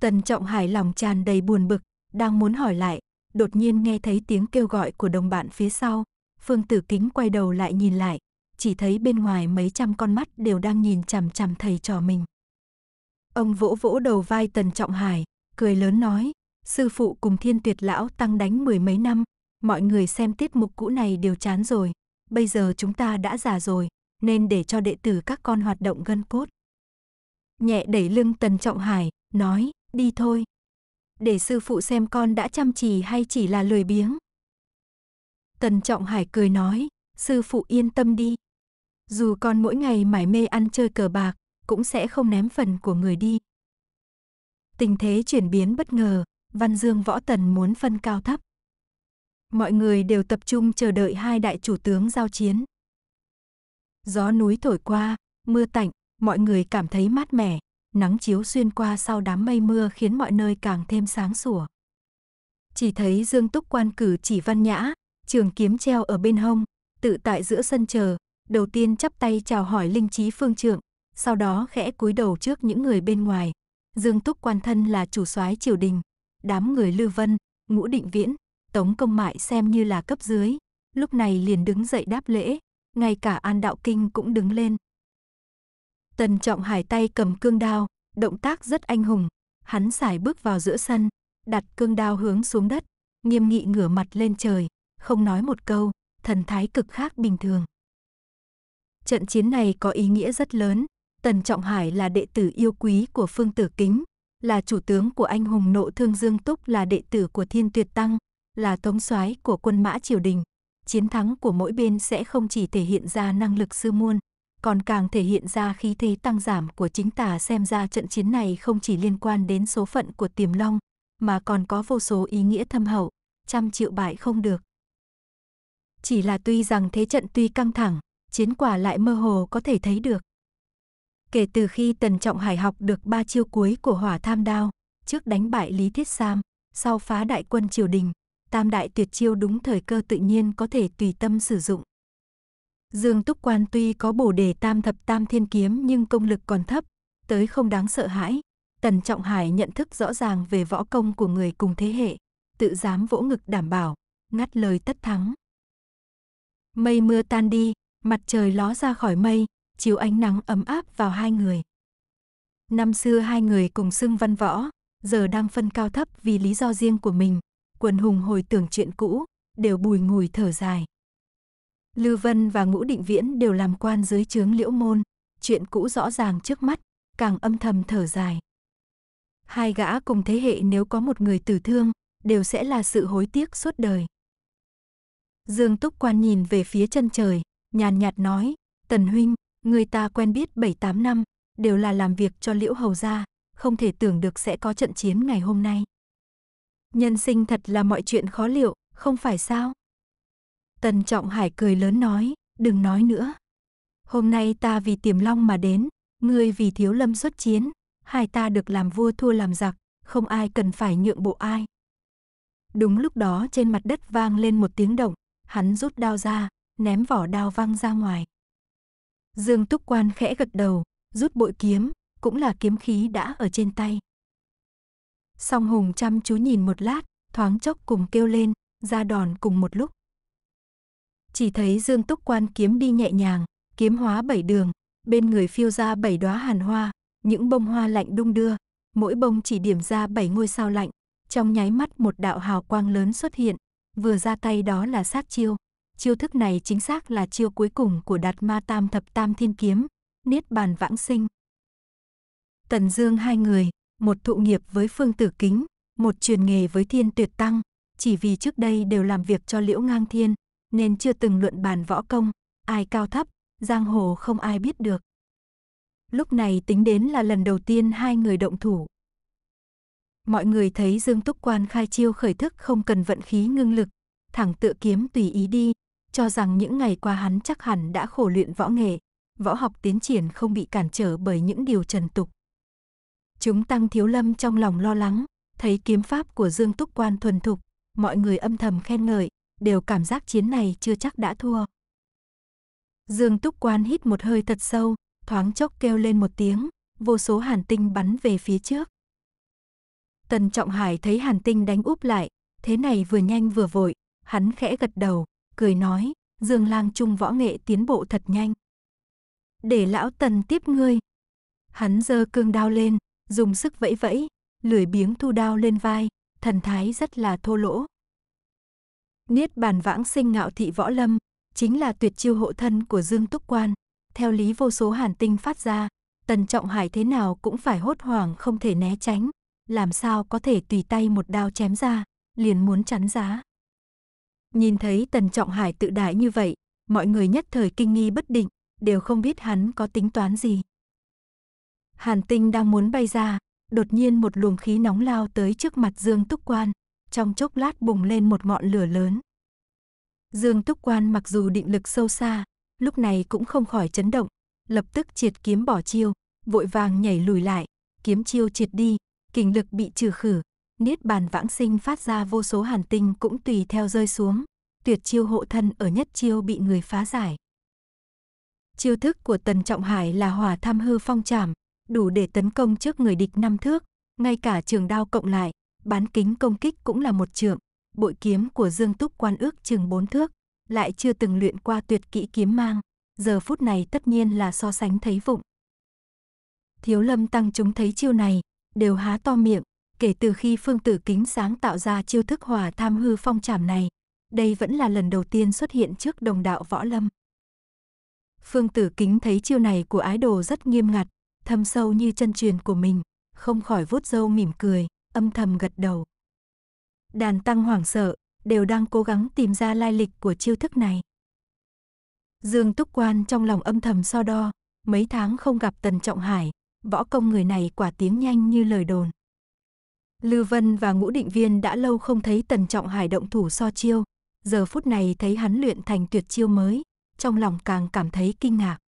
Tần Trọng Hải lòng tràn đầy buồn bực, đang muốn hỏi lại, đột nhiên nghe thấy tiếng kêu gọi của đồng bạn phía sau. Phương Tử Kính quay đầu lại nhìn lại, chỉ thấy bên ngoài mấy trăm con mắt đều đang nhìn chằm chằm thầy trò mình. Ông vỗ vỗ đầu vai Tần Trọng Hải, cười lớn nói, sư phụ cùng thiên tuyệt lão tăng đánh mười mấy năm, mọi người xem tiết mục cũ này đều chán rồi, bây giờ chúng ta đã già rồi, nên để cho đệ tử các con hoạt động gân cốt. Nhẹ đẩy lưng Tần Trọng Hải, nói, đi thôi, để sư phụ xem con đã chăm chỉ hay chỉ là lười biếng. Tần Trọng Hải cười nói, sư phụ yên tâm đi. Dù con mỗi ngày mải mê ăn chơi cờ bạc, cũng sẽ không ném phần của người đi. Tình thế chuyển biến bất ngờ, Văn Dương Võ Tần muốn phân cao thấp. Mọi người đều tập trung chờ đợi hai đại chủ tướng giao chiến. Gió núi thổi qua, mưa tạnh, mọi người cảm thấy mát mẻ, nắng chiếu xuyên qua sau đám mây mưa khiến mọi nơi càng thêm sáng sủa. Chỉ thấy Dương Túc quan cử chỉ văn nhã, trường kiếm treo ở bên hông, tự tại giữa sân chờ, đầu tiên chắp tay chào hỏi linh trí phương trượng, sau đó khẽ cúi đầu trước những người bên ngoài. Dương Túc quan thân là chủ soái triều đình, đám người Lưu Vân, Ngũ Định Viễn, Tống Công Mại xem như là cấp dưới, lúc này liền đứng dậy đáp lễ, ngay cả An Đạo Kinh cũng đứng lên, Tần Trọng Hải tay cầm cương đao, động tác rất anh hùng. Hắn xài bước vào giữa sân, đặt cương đao hướng xuống đất, nghiêm nghị ngửa mặt lên trời, không nói một câu, thần thái cực khác bình thường. Trận chiến này có ý nghĩa rất lớn, Tần Trọng Hải là đệ tử yêu quý của Phương Tử Kính, là chủ tướng của anh hùng nộ thương Dương Túc là đệ tử của Thiên Tuyệt Tăng, là tống soái của quân mã triều đình. Chiến thắng của mỗi bên sẽ không chỉ thể hiện ra năng lực sư muôn, còn càng thể hiện ra khí thế tăng giảm của chính tả xem ra trận chiến này không chỉ liên quan đến số phận của tiềm long, mà còn có vô số ý nghĩa thâm hậu, trăm triệu bại không được. Chỉ là tuy rằng thế trận tuy căng thẳng, chiến quả lại mơ hồ có thể thấy được. Kể từ khi Tần Trọng Hải học được ba chiêu cuối của hỏa tham đao, trước đánh bại Lý Thiết Sam, sau phá đại quân triều đình, tam đại tuyệt chiêu đúng thời cơ tự nhiên có thể tùy tâm sử dụng. Dương Túc Quan tuy có bổ đề tam thập tam thiên kiếm nhưng công lực còn thấp, tới không đáng sợ hãi. Tần Trọng Hải nhận thức rõ ràng về võ công của người cùng thế hệ, tự dám vỗ ngực đảm bảo, ngắt lời tất thắng. Mây mưa tan đi, mặt trời ló ra khỏi mây, chiếu ánh nắng ấm áp vào hai người. Năm xưa hai người cùng xưng văn võ, giờ đang phân cao thấp vì lý do riêng của mình. Quần hùng hồi tưởng chuyện cũ, đều bùi ngùi thở dài. Lưu Vân và Ngũ Định Viễn đều làm quan dưới chướng liễu môn, chuyện cũ rõ ràng trước mắt, càng âm thầm thở dài. Hai gã cùng thế hệ nếu có một người tử thương, đều sẽ là sự hối tiếc suốt đời. Dương Túc Quan nhìn về phía chân trời, nhàn nhạt nói, Tần Huynh, người ta quen biết 7-8 năm, đều là làm việc cho Liễu Hầu gia, không thể tưởng được sẽ có trận chiến ngày hôm nay. Nhân sinh thật là mọi chuyện khó liệu, không phải sao? Tần Trọng Hải cười lớn nói, đừng nói nữa. Hôm nay ta vì tiềm long mà đến, ngươi vì thiếu lâm xuất chiến, hai ta được làm vua thua làm giặc, không ai cần phải nhượng bộ ai. Đúng lúc đó trên mặt đất vang lên một tiếng động, hắn rút đao ra, ném vỏ đao văng ra ngoài. Dương Túc Quan khẽ gật đầu, rút bội kiếm, cũng là kiếm khí đã ở trên tay. Song Hùng chăm chú nhìn một lát, thoáng chốc cùng kêu lên, ra đòn cùng một lúc. Chỉ thấy Dương Túc Quan kiếm đi nhẹ nhàng, kiếm hóa bảy đường, bên người phiêu ra bảy đóa hàn hoa, những bông hoa lạnh đung đưa, mỗi bông chỉ điểm ra bảy ngôi sao lạnh, trong nháy mắt một đạo hào quang lớn xuất hiện, vừa ra tay đó là sát chiêu. Chiêu thức này chính xác là chiêu cuối cùng của Đạt Ma Tam Thập Tam Thiên Kiếm, Niết Bàn Vãng Sinh. Tần Dương hai người, một thụ nghiệp với Phương Tử Kính, một truyền nghề với Thiên Tuyệt Tăng, chỉ vì trước đây đều làm việc cho Liễu Ngang Thiên, nên chưa từng luận bàn võ công, ai cao thấp, giang hồ không ai biết được. Lúc này tính đến là lần đầu tiên hai người động thủ. Mọi người thấy Dương Túc Quan khai chiêu khởi thức không cần vận khí ngưng lực, thẳng tựa kiếm tùy ý đi, cho rằng những ngày qua hắn chắc hẳn đã khổ luyện võ nghệ, võ học tiến triển không bị cản trở bởi những điều trần tục. Chúng Tăng Thiếu Lâm trong lòng lo lắng, thấy kiếm pháp của Dương Túc Quan thuần thục, mọi người âm thầm khen ngợi, đều cảm giác chiến này chưa chắc đã thua. Dương Túc Quan hít một hơi thật sâu, thoáng chốc kêu lên một tiếng, vô số hàn tinh bắn về phía trước. Tần Trọng Hải thấy hàn tinh đánh úp lại, thế này vừa nhanh vừa vội, hắn khẽ gật đầu, cười nói, Dương Lang Trung võ nghệ tiến bộ thật nhanh. Để lão Tần tiếp ngươi. Hắn giơ cương đao lên, dùng sức vẫy vẫy, lười biếng thu đao lên vai, thần thái rất là thô lỗ. Niết bàn vãng sinh ngạo thị võ lâm, chính là tuyệt chiêu hộ thân của Dương Túc Quan. Theo lý vô số hàn tinh phát ra, Tần Trọng Hải thế nào cũng phải hốt hoảng không thể né tránh, làm sao có thể tùy tay một đao chém ra, liền muốn chắn giá. Nhìn thấy Tần Trọng Hải tự đại như vậy, mọi người nhất thời kinh nghi bất định, đều không biết hắn có tính toán gì. Hàn Tinh đang muốn bay ra, đột nhiên một luồng khí nóng lao tới trước mặt Dương Túc Quan, trong chốc lát bùng lên một ngọn lửa lớn. Dương Túc Quan mặc dù định lực sâu xa, lúc này cũng không khỏi chấn động, lập tức triệt kiếm bỏ chiêu, vội vàng nhảy lùi lại, kiếm chiêu triệt đi, kình lực bị trừ khử, niết bàn vãng sinh phát ra vô số hàn tinh cũng tùy theo rơi xuống, tuyệt chiêu hộ thân ở nhất chiêu bị người phá giải. Chiêu thức của Tần Trọng Hải là hỏa tham hư phong trảm, đủ để tấn công trước người địch năm thước, ngay cả trường đao cộng lại, bán kính công kích cũng là một trượng, bội kiếm của Dương Túc quan ước chừng bốn thước, lại chưa từng luyện qua tuyệt kỹ kiếm mang, giờ phút này tất nhiên là so sánh thấy vụng. Thiếu lâm tăng chúng thấy chiêu này, đều há to miệng, kể từ khi phương tử kính sáng tạo ra chiêu thức hòa tham hư phong trảm này, đây vẫn là lần đầu tiên xuất hiện trước đồng đạo võ lâm. Phương tử kính thấy chiêu này của ái đồ rất nghiêm ngặt, thâm sâu như chân truyền của mình, không khỏi vuốt râu mỉm cười, âm thầm gật đầu. Đàn tăng hoảng sợ, đều đang cố gắng tìm ra lai lịch của chiêu thức này. Dương Túc Quan trong lòng âm thầm so đo, mấy tháng không gặp Tần Trọng Hải, võ công người này quả tiếng nhanh như lời đồn. Lưu Vân và Ngũ Định Viên đã lâu không thấy Tần Trọng Hải động thủ so chiêu, giờ phút này thấy hắn luyện thành tuyệt chiêu mới, trong lòng càng cảm thấy kinh ngạc.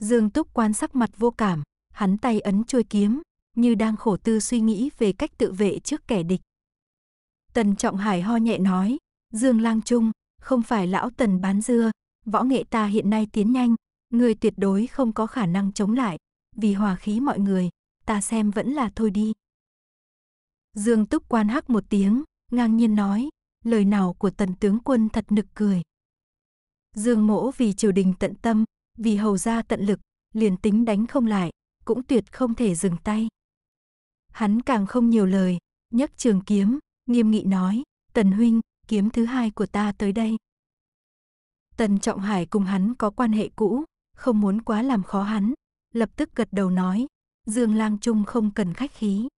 Dương Túc quan sắc mặt vô cảm, hắn tay ấn chuôi kiếm, như đang khổ tư suy nghĩ về cách tự vệ trước kẻ địch. Tần Trọng Hải ho nhẹ nói, Dương Lang Trung, không phải lão Tần bán dưa, võ nghệ ta hiện nay tiến nhanh, người tuyệt đối không có khả năng chống lại, vì hòa khí mọi người, ta xem vẫn là thôi đi. Dương Túc quan hắc một tiếng, ngang nhiên nói, lời nào của tần tướng quân thật nực cười. Dương mỗ vì triều đình tận tâm, vì hầu gia tận lực, liền tính đánh không lại, cũng tuyệt không thể dừng tay. Hắn càng không nhiều lời, nhấc trường kiếm, nghiêm nghị nói, Tần huynh, kiếm thứ hai của ta tới đây. Tần Trọng Hải cùng hắn có quan hệ cũ, không muốn quá làm khó hắn, lập tức gật đầu nói, Dương Lang Trung không cần khách khí.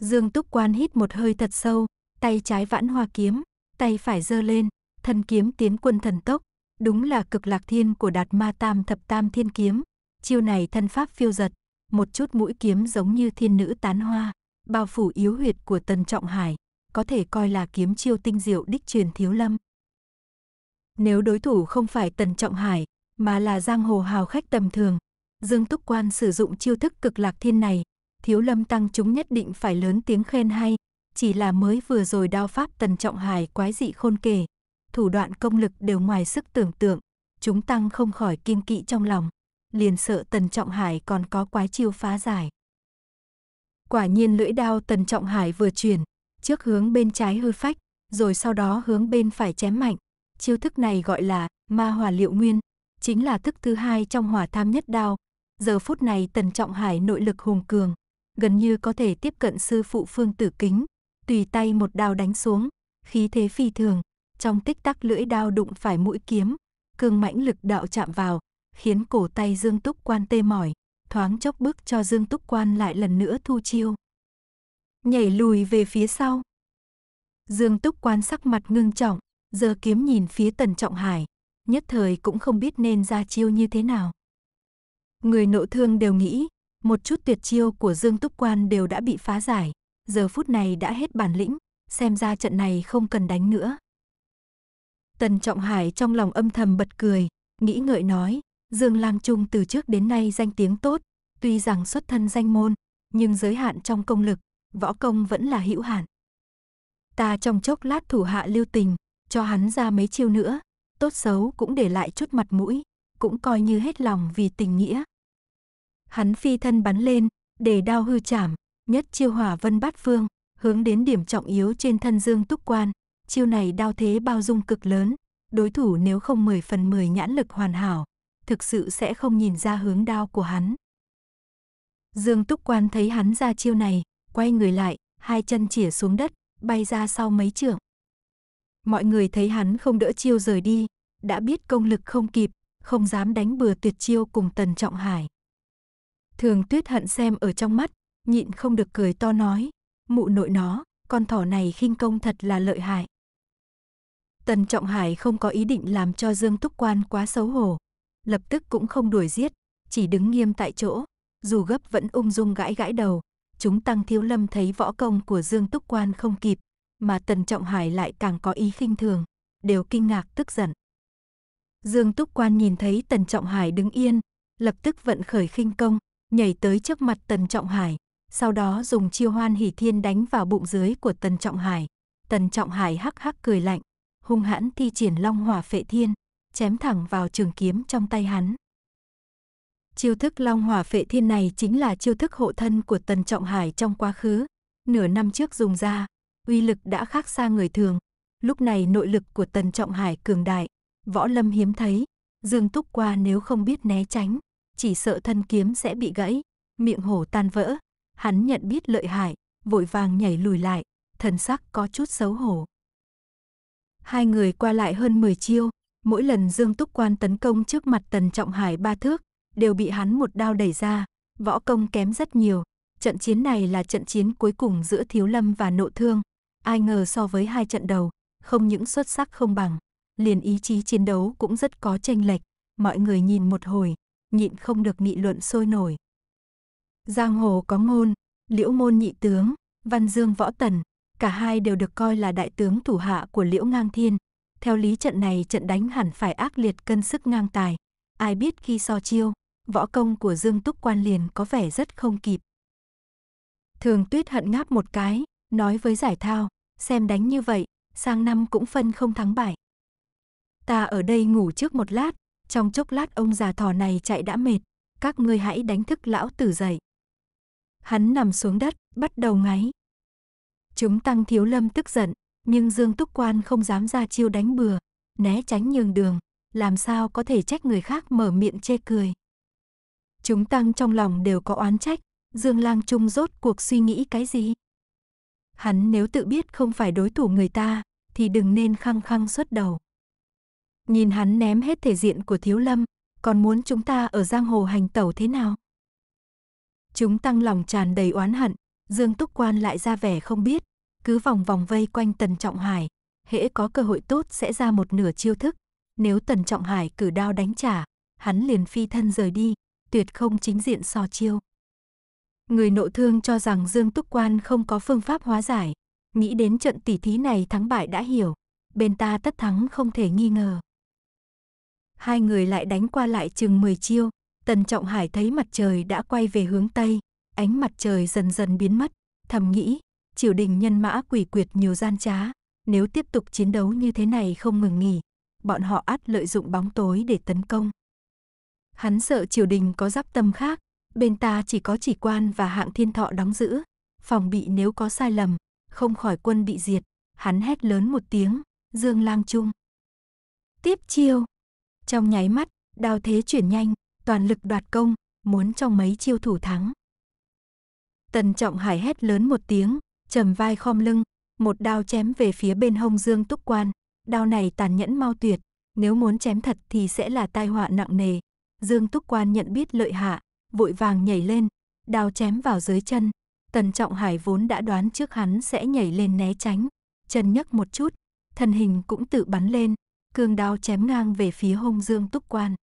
Dương Túc Quan hít một hơi thật sâu, tay trái vãn hoa kiếm, tay phải giơ lên, thân kiếm tiến quân thần tốc, đúng là cực lạc thiên của Đạt Ma Tam Thập Tam Thiên Kiếm, chiêu này thân pháp phiêu giật, một chút mũi kiếm giống như thiên nữ tán hoa, bao phủ yếu huyệt của Tần Trọng Hải, có thể coi là kiếm chiêu tinh diệu đích truyền thiếu lâm. Nếu đối thủ không phải Tần Trọng Hải, mà là giang hồ hào khách tầm thường, Dương Túc Quan sử dụng chiêu thức cực lạc thiên này, thiếu lâm tăng chúng nhất định phải lớn tiếng khen hay, chỉ là mới vừa rồi đao pháp Tần Trọng Hải quái dị khôn kể, thủ đoạn công lực đều ngoài sức tưởng tượng, chúng tăng không khỏi kiêng kỵ trong lòng liền sợ Tần Trọng Hải còn có quái chiêu phá giải. Quả nhiên lưỡi đao Tần Trọng Hải vừa chuyển, trước hướng bên trái hư phách, rồi sau đó hướng bên phải chém mạnh. Chiêu thức này gọi là ma hỏa liệu nguyên, chính là thức thứ hai trong hỏa tham nhất đao. Giờ phút này Tần Trọng Hải nội lực hùng cường, gần như có thể tiếp cận sư phụ Phương Tử Kính, tùy tay một đao đánh xuống, khí thế phi thường, trong tích tắc lưỡi đao đụng phải mũi kiếm, cường mãnh lực đạo chạm vào, khiến cổ tay Dương Túc Quan tê mỏi, thoáng chốc bước cho Dương Túc Quan lại lần nữa thu chiêu. Nhảy lùi về phía sau. Dương Túc Quan sắc mặt ngưng trọng, giờ kiếm nhìn phía Tần Trọng Hải, nhất thời cũng không biết nên ra chiêu như thế nào. Người nộ thương đều nghĩ, một chút tuyệt chiêu của Dương Túc Quan đều đã bị phá giải, giờ phút này đã hết bản lĩnh, xem ra trận này không cần đánh nữa. Tần Trọng Hải trong lòng âm thầm bật cười, nghĩ ngợi nói, Dương Lang Trung từ trước đến nay danh tiếng tốt, tuy rằng xuất thân danh môn, nhưng giới hạn trong công lực, võ công vẫn là hữu hạn. Ta trong chốc lát thủ hạ lưu tình, cho hắn ra mấy chiêu nữa, tốt xấu cũng để lại chút mặt mũi, cũng coi như hết lòng vì tình nghĩa. Hắn phi thân bắn lên, để đao hư chảm, nhất chiêu hỏa vân bát phương, hướng đến điểm trọng yếu trên thân Dương Túc Quan. Chiêu này đao thế bao dung cực lớn, đối thủ nếu không 10 phần 10 nhãn lực hoàn hảo, thực sự sẽ không nhìn ra hướng đao của hắn. Dương Túc Quan thấy hắn ra chiêu này, quay người lại, hai chân chỉa xuống đất, bay ra sau mấy trượng. Mọi người thấy hắn không đỡ chiêu rời đi, đã biết công lực không kịp, không dám đánh bừa tuyệt chiêu cùng Tần Trọng Hải. Thường Tuyết hận xem ở trong mắt, nhịn không được cười to nói, mụ nội nó, con thỏ này khinh công thật là lợi hại. Tần Trọng Hải không có ý định làm cho Dương Túc Quan quá xấu hổ, lập tức cũng không đuổi giết, chỉ đứng nghiêm tại chỗ, dù gấp vẫn ung dung gãi gãi đầu. Chúng Tăng Thiếu Lâm thấy võ công của Dương Túc Quan không kịp, mà Tần Trọng Hải lại càng có ý khinh thường, đều kinh ngạc tức giận. Dương Túc Quan nhìn thấy Tần Trọng Hải đứng yên, lập tức vận khởi khinh công, nhảy tới trước mặt Tần Trọng Hải, sau đó dùng chiêu hoan hỷ thiên đánh vào bụng dưới của Tần Trọng Hải. Tần Trọng Hải hắc hắc cười lạnh, hung hãn thi triển long hỏa phệ thiên chém thẳng vào trường kiếm trong tay hắn. Chiêu thức Long Hỏa Phệ Thiên này chính là chiêu thức hộ thân của Tần Trọng Hải trong quá khứ, nửa năm trước dùng ra, uy lực đã khác xa người thường. Lúc này nội lực của Tần Trọng Hải cường đại, võ lâm hiếm thấy, Dương Túc qua nếu không biết né tránh, chỉ sợ thân kiếm sẽ bị gãy, miệng hổ tan vỡ. Hắn nhận biết lợi hại, vội vàng nhảy lùi lại, thần sắc có chút xấu hổ. Hai người qua lại hơn 10 chiêu, Mỗi lần Dương Túc Quan tấn công trước mặt Tần Trọng Hải ba thước, đều bị hắn một đao đẩy ra, võ công kém rất nhiều. Trận chiến này là trận chiến cuối cùng giữa Thiếu Lâm và Nộ Thương. Ai ngờ so với hai trận đầu, không những xuất sắc không bằng, liền ý chí chiến đấu cũng rất có tranh lệch. Mọi người nhìn một hồi, nhịn không được nghị luận sôi nổi. Giang hồ có ngôn, liễu môn nhị tướng, văn dương võ tần, cả hai đều được coi là đại tướng thủ hạ của liễu ngang thiên. Theo lý trận này trận đánh hẳn phải ác liệt cân sức ngang tài. Ai biết khi so chiêu, võ công của Dương Túc Quan liền có vẻ rất không kịp. Thường Tuyết hận ngáp một cái, nói với giải thao, xem đánh như vậy, sang năm cũng phân không thắng bại. Ta ở đây ngủ trước một lát, trong chốc lát ông già thỏ này chạy đã mệt, các ngươi hãy đánh thức lão tử dậy. Hắn nằm xuống đất, bắt đầu ngáy. Chúng tăng thiếu lâm tức giận, nhưng Dương Túc Quan không dám ra chiêu đánh bừa, né tránh nhường đường, làm sao có thể trách người khác mở miệng chê cười. Chúng tăng trong lòng đều có oán trách, Dương Lang Trung rốt cuộc suy nghĩ cái gì? Hắn nếu tự biết không phải đối thủ người ta, thì đừng nên khăng khăng xuất đầu. Nhìn hắn ném hết thể diện của Thiếu Lâm, còn muốn chúng ta ở giang hồ hành tẩu thế nào? Chúng tăng lòng tràn đầy oán hận, Dương Túc Quan lại ra vẻ không biết, cứ vòng vòng vây quanh Tần Trọng Hải, hễ có cơ hội tốt sẽ ra một nửa chiêu thức. Nếu Tần Trọng Hải cử đao đánh trả, hắn liền phi thân rời đi, tuyệt không chính diện so chiêu. Người nộ thương cho rằng Dương Túc Quan không có phương pháp hóa giải, nghĩ đến trận tỉ thí này thắng bại đã hiểu, bên ta tất thắng không thể nghi ngờ. Hai người lại đánh qua lại chừng 10 chiêu, Tần Trọng Hải thấy mặt trời đã quay về hướng Tây, ánh mặt trời dần dần biến mất, thầm nghĩ, triều đình nhân mã quỷ quyệt nhiều gian trá, nếu tiếp tục chiến đấu như thế này không ngừng nghỉ, bọn họ ắt lợi dụng bóng tối để tấn công. Hắn sợ triều đình có giáp tâm khác, bên ta chỉ có chỉ quan và hạng thiên thọ đóng giữ, phòng bị nếu có sai lầm, không khỏi quân bị diệt, hắn hét lớn một tiếng, dương lang trung. Tiếp chiêu. Trong nháy mắt, đao thế chuyển nhanh, toàn lực đoạt công, muốn trong mấy chiêu thủ thắng. Tần Trọng Hải hét lớn một tiếng, trầm vai khom lưng, một đao chém về phía bên hông Dương Túc Quan. Đao này tàn nhẫn mau tuyệt, nếu muốn chém thật thì sẽ là tai họa nặng nề. Dương Túc Quan nhận biết lợi hạ, vội vàng nhảy lên, đao chém vào dưới chân. Tần Trọng Hải vốn đã đoán trước hắn sẽ nhảy lên né tránh, chân nhấc một chút, thân hình cũng tự bắn lên, cương đao chém ngang về phía hông Dương Túc Quan.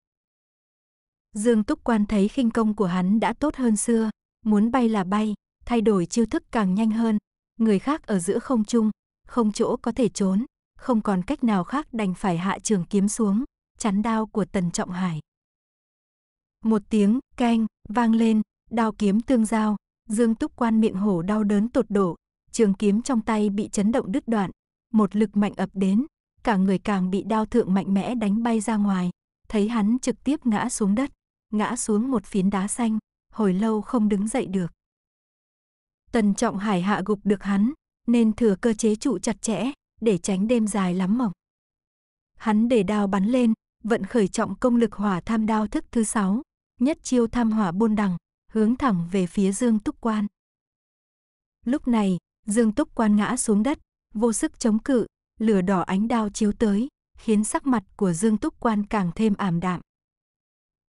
Dương Túc Quan thấy khinh công của hắn đã tốt hơn xưa, muốn bay là bay, thay đổi chiêu thức càng nhanh hơn, người khác ở giữa không trung, không chỗ có thể trốn, không còn cách nào khác đành phải hạ trường kiếm xuống, chắn đao của Tần Trọng Hải. Một tiếng canh vang lên, đao kiếm tương giao, Dương Túc Quan miệng hổ đau đớn tột độ, trường kiếm trong tay bị chấn động đứt đoạn, một lực mạnh ập đến, cả người càng bị đao thượng mạnh mẽ đánh bay ra ngoài, thấy hắn trực tiếp ngã xuống đất, ngã xuống một phiến đá xanh, hồi lâu không đứng dậy được. Tần Trọng Hải hạ gục được hắn, nên thừa cơ chế trụ chặt chẽ, để tránh đêm dài lắm mộng. Hắn để đao bắn lên, vận khởi trọng công lực hỏa tham đao thức thứ sáu, nhất chiêu tham hỏa buôn đằng, hướng thẳng về phía Dương Túc Quan. Lúc này, Dương Túc Quan ngã xuống đất, vô sức chống cự, lửa đỏ ánh đao chiếu tới, khiến sắc mặt của Dương Túc Quan càng thêm ảm đạm.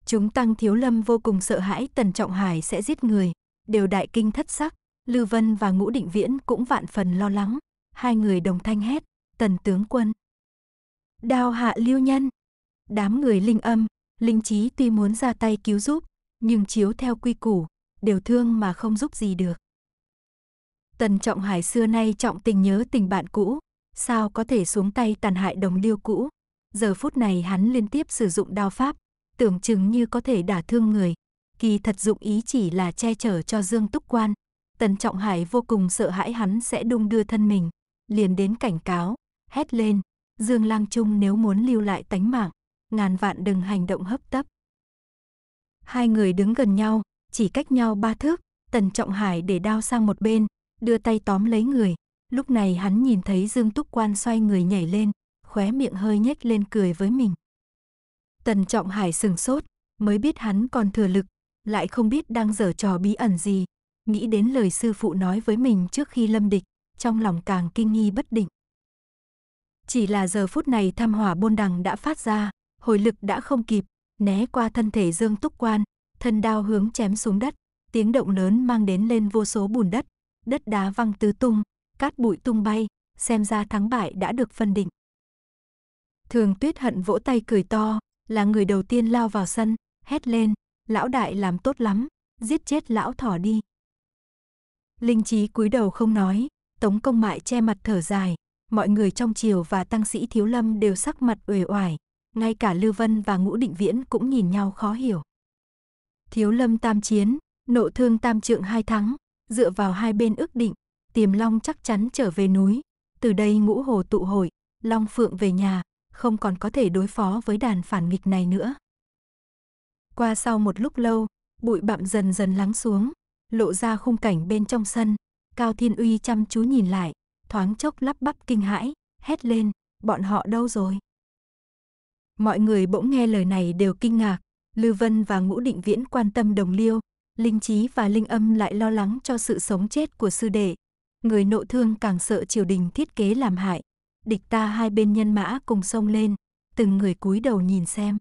Chúng Tăng Thiếu Lâm vô cùng sợ hãi Tần Trọng Hải sẽ giết người, đều đại kinh thất sắc, Lưu Vân và Ngũ Định Viễn cũng vạn phần lo lắng, hai người đồng thanh hét, tần tướng quân. Đao hạ lưu nhân, đám người linh âm, linh trí tuy muốn ra tay cứu giúp, nhưng chiếu theo quy củ, đều thương mà không giúp gì được. Tần Trọng Hải xưa nay trọng tình nhớ tình bạn cũ, sao có thể xuống tay tàn hại đồng liêu cũ. Giờ phút này hắn liên tiếp sử dụng đao pháp, tưởng chừng như có thể đả thương người, kỳ thật dụng ý chỉ là che chở cho Dương Túc Quan, Tần Trọng Hải vô cùng sợ hãi hắn sẽ đung đưa thân mình, liền đến cảnh cáo, hét lên, Dương Lang Trung nếu muốn lưu lại tánh mạng, ngàn vạn đừng hành động hấp tấp. Hai người đứng gần nhau, chỉ cách nhau ba thước, Tần Trọng Hải để đao sang một bên, đưa tay tóm lấy người. Lúc này hắn nhìn thấy Dương Túc Quan xoay người nhảy lên, khóe miệng hơi nhếch lên cười với mình. Tần Trọng Hải sừng sốt, mới biết hắn còn thừa lực, lại không biết đang dở trò bí ẩn gì, nghĩ đến lời sư phụ nói với mình trước khi lâm địch, trong lòng càng kinh nghi bất định. Chỉ là giờ phút này tham hỏa bôn đằng đã phát ra, hồi lực đã không kịp, né qua thân thể Dương Túc Quan, thân đao hướng chém xuống đất, tiếng động lớn mang đến lên vô số bùn đất, đất đá văng tứ tung, cát bụi tung bay, xem ra thắng bại đã được phân định. Thường Tuyết hận vỗ tay cười to, là người đầu tiên lao vào sân, hét lên, lão đại làm tốt lắm, giết chết lão thỏ đi. Linh trí cúi đầu không nói, Tống Công Mại che mặt thở dài, mọi người trong triều và tăng sĩ Thiếu Lâm đều sắc mặt uể oải, ngay cả lưu Vân và Ngũ Định Viễn cũng nhìn nhau khó hiểu. Thiếu Lâm tam chiến, nộ thương tam trượng hai thắng, dựa vào hai bên ước định, Tiềm Long chắc chắn trở về núi, từ đây Ngũ Hồ tụ hội, Long Phượng về nhà, không còn có thể đối phó với đàn phản nghịch này nữa. Qua sau một lúc lâu, bụi bặm dần dần lắng xuống, lộ ra khung cảnh bên trong sân. Cao Thiên Uy chăm chú nhìn lại, thoáng chốc lắp bắp kinh hãi, hét lên, bọn họ đâu rồi? Mọi người bỗng nghe lời này đều kinh ngạc, Lư Vân và Ngũ Định Viễn quan tâm đồng liêu, Linh Chí và Linh Âm lại lo lắng cho sự sống chết của sư đệ. Người nộ thương càng sợ triều đình thiết kế làm hại. Địch ta hai bên nhân mã cùng xông lên, từng người cúi đầu nhìn xem.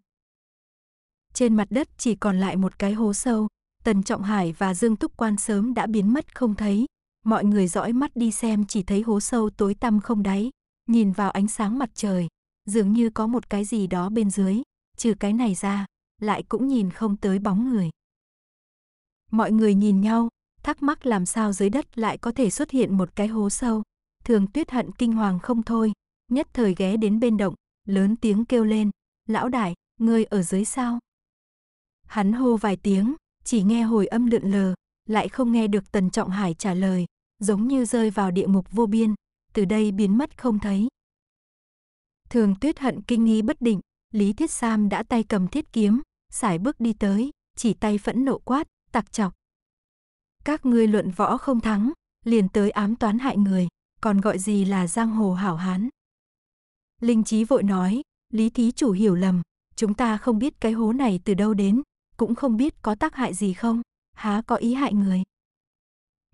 Trên mặt đất chỉ còn lại một cái hố sâu, Tần Trọng Hải và Dương Túc Quan sớm đã biến mất không thấy. Mọi người dõi mắt đi xem chỉ thấy hố sâu tối tăm không đáy, nhìn vào ánh sáng mặt trời, dường như có một cái gì đó bên dưới, trừ cái này ra, lại cũng nhìn không tới bóng người. Mọi người nhìn nhau, thắc mắc làm sao dưới đất lại có thể xuất hiện một cái hố sâu. Thường tuyết hận kinh hoàng không thôi, nhất thời ghé đến bên động, lớn tiếng kêu lên, lão đại, ngươi ở dưới sao? Hắn hô vài tiếng, chỉ nghe hồi âm lượn lờ, lại không nghe được Tần Trọng Hải trả lời, giống như rơi vào địa ngục vô biên, từ đây biến mất không thấy. Thường tuyết hận kinh nghi bất định, Lý Thiết Sam đã tay cầm thiết kiếm, sải bước đi tới, chỉ tay phẫn nộ quát, tặc chọc. Các ngươi luận võ không thắng, liền tới ám toán hại người, còn gọi gì là giang hồ hảo hán. Linh trí vội nói, Lý Thí chủ hiểu lầm, chúng ta không biết cái hố này từ đâu đến, cũng không biết có tác hại gì không, há có ý hại người.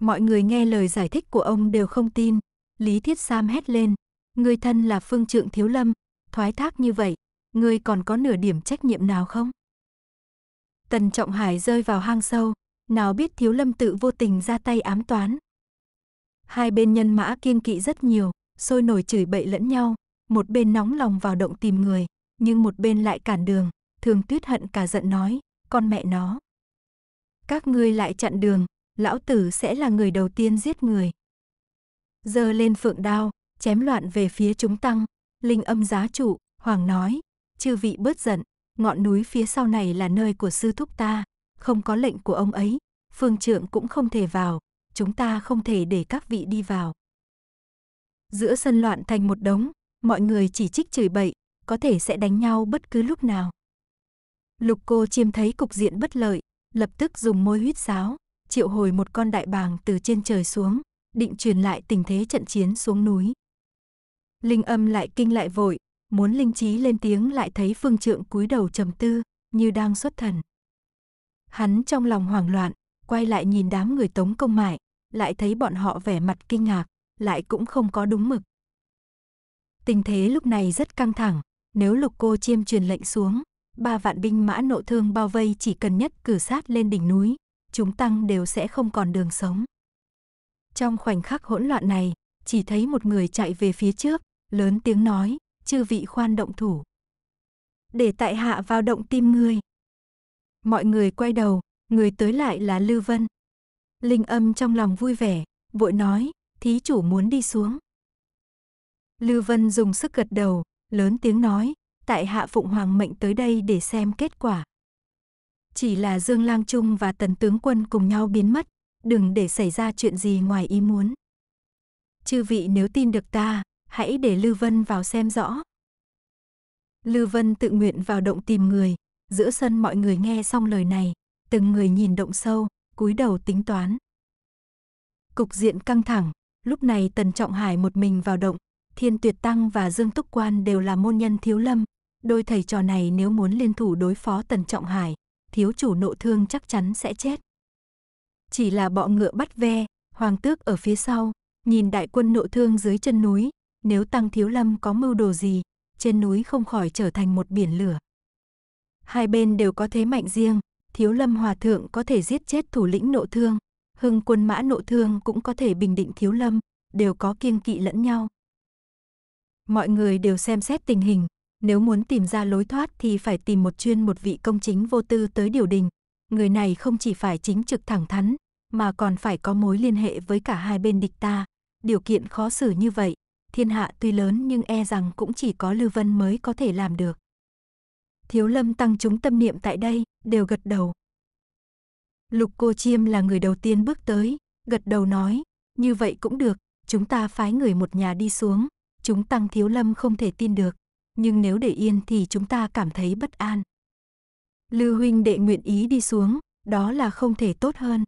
Mọi người nghe lời giải thích của ông đều không tin, Lý Thiết Sam hét lên, người thân là phương trượng thiếu lâm, thoái thác như vậy, người còn có nửa điểm trách nhiệm nào không? Tần Trọng Hải rơi vào hang sâu, nào biết thiếu lâm tự vô tình ra tay ám toán. Hai bên nhân mã kiên kỵ rất nhiều, sôi nổi chửi bậy lẫn nhau, một bên nóng lòng vào động tìm người, nhưng một bên lại cản đường, thường tuyết hận cả giận nói, con mẹ nó. Các ngươi lại chặn đường, lão tử sẽ là người đầu tiên giết người. giờ lên phượng đao, chém loạn về phía chúng tăng, linh âm giá trụ, hoàng nói, chư vị bớt giận, ngọn núi phía sau này là nơi của sư thúc ta, không có lệnh của ông ấy, phương trượng cũng không thể vào, chúng ta không thể để các vị đi vào. Giữa sân loạn thành một đống, mọi người chỉ trích chửi bậy, có thể sẽ đánh nhau bất cứ lúc nào. Lục cô chiêm thấy cục diện bất lợi, lập tức dùng môi huyết sáo, triệu hồi một con đại bàng từ trên trời xuống, định truyền lại tình thế trận chiến xuống núi. Linh âm lại kinh lại vội, muốn linh trí lên tiếng lại thấy phương trượng cúi đầu trầm tư, như đang xuất thần. Hắn trong lòng hoảng loạn, quay lại nhìn đám người tống công mại, lại thấy bọn họ vẻ mặt kinh ngạc, lại cũng không có đúng mực. Tình thế lúc này rất căng thẳng, nếu lục cô chiêm truyền lệnh xuống, ba vạn binh mã nộ thương bao vây chỉ cần nhất cử sát lên đỉnh núi, chúng tăng đều sẽ không còn đường sống. Trong khoảnh khắc hỗn loạn này, chỉ thấy một người chạy về phía trước, lớn tiếng nói, chư vị khoan động thủ. Để tại hạ vào động tim ngươi. Mọi người quay đầu, người tới lại là Lưu Vân. Linh âm trong lòng vui vẻ, vội nói, thí chủ muốn đi xuống. Lưu Vân dùng sức gật đầu, lớn tiếng nói, tại Hạ Phụng Hoàng mệnh tới đây để xem kết quả. Chỉ là Dương Lang Trung và Tần Tướng Quân cùng nhau biến mất, đừng để xảy ra chuyện gì ngoài ý muốn. Chư vị nếu tin được ta, hãy để lưu Vân vào xem rõ. lưu Vân tự nguyện vào động tìm người, giữa sân mọi người nghe xong lời này, từng người nhìn động sâu, cúi đầu tính toán. Cục diện căng thẳng, lúc này Tần Trọng Hải một mình vào động, Thiên Tuyệt Tăng và Dương Túc Quan đều là môn nhân thiếu lâm, đôi thầy trò này nếu muốn liên thủ đối phó Tần Trọng Hải, thiếu chủ nộ thương chắc chắn sẽ chết. Chỉ là bọ ngựa bắt ve, hoàng tước ở phía sau, nhìn đại quân nộ thương dưới chân núi, nếu Tăng Thiếu Lâm có mưu đồ gì, trên núi không khỏi trở thành một biển lửa. Hai bên đều có thế mạnh riêng, Thiếu Lâm Hòa Thượng có thể giết chết thủ lĩnh nộ thương, hưng quân mã nộ thương cũng có thể bình định Thiếu Lâm, đều có kiêng kỵ lẫn nhau. Mọi người đều xem xét tình hình, nếu muốn tìm ra lối thoát thì phải tìm một chuyên một vị công chính vô tư tới điều đình. Người này không chỉ phải chính trực thẳng thắn, mà còn phải có mối liên hệ với cả hai bên địch ta. Điều kiện khó xử như vậy, thiên hạ tuy lớn nhưng e rằng cũng chỉ có Lưu Vân mới có thể làm được. Thiếu lâm tăng chúng tâm niệm tại đây, đều gật đầu. Lục Cô Chiêm là người đầu tiên bước tới, gật đầu nói, như vậy cũng được, chúng ta phái người một nhà đi xuống, chúng tăng thiếu lâm không thể tin được, nhưng nếu để yên thì chúng ta cảm thấy bất an. Lưu huynh đệ nguyện ý đi xuống, đó là không thể tốt hơn.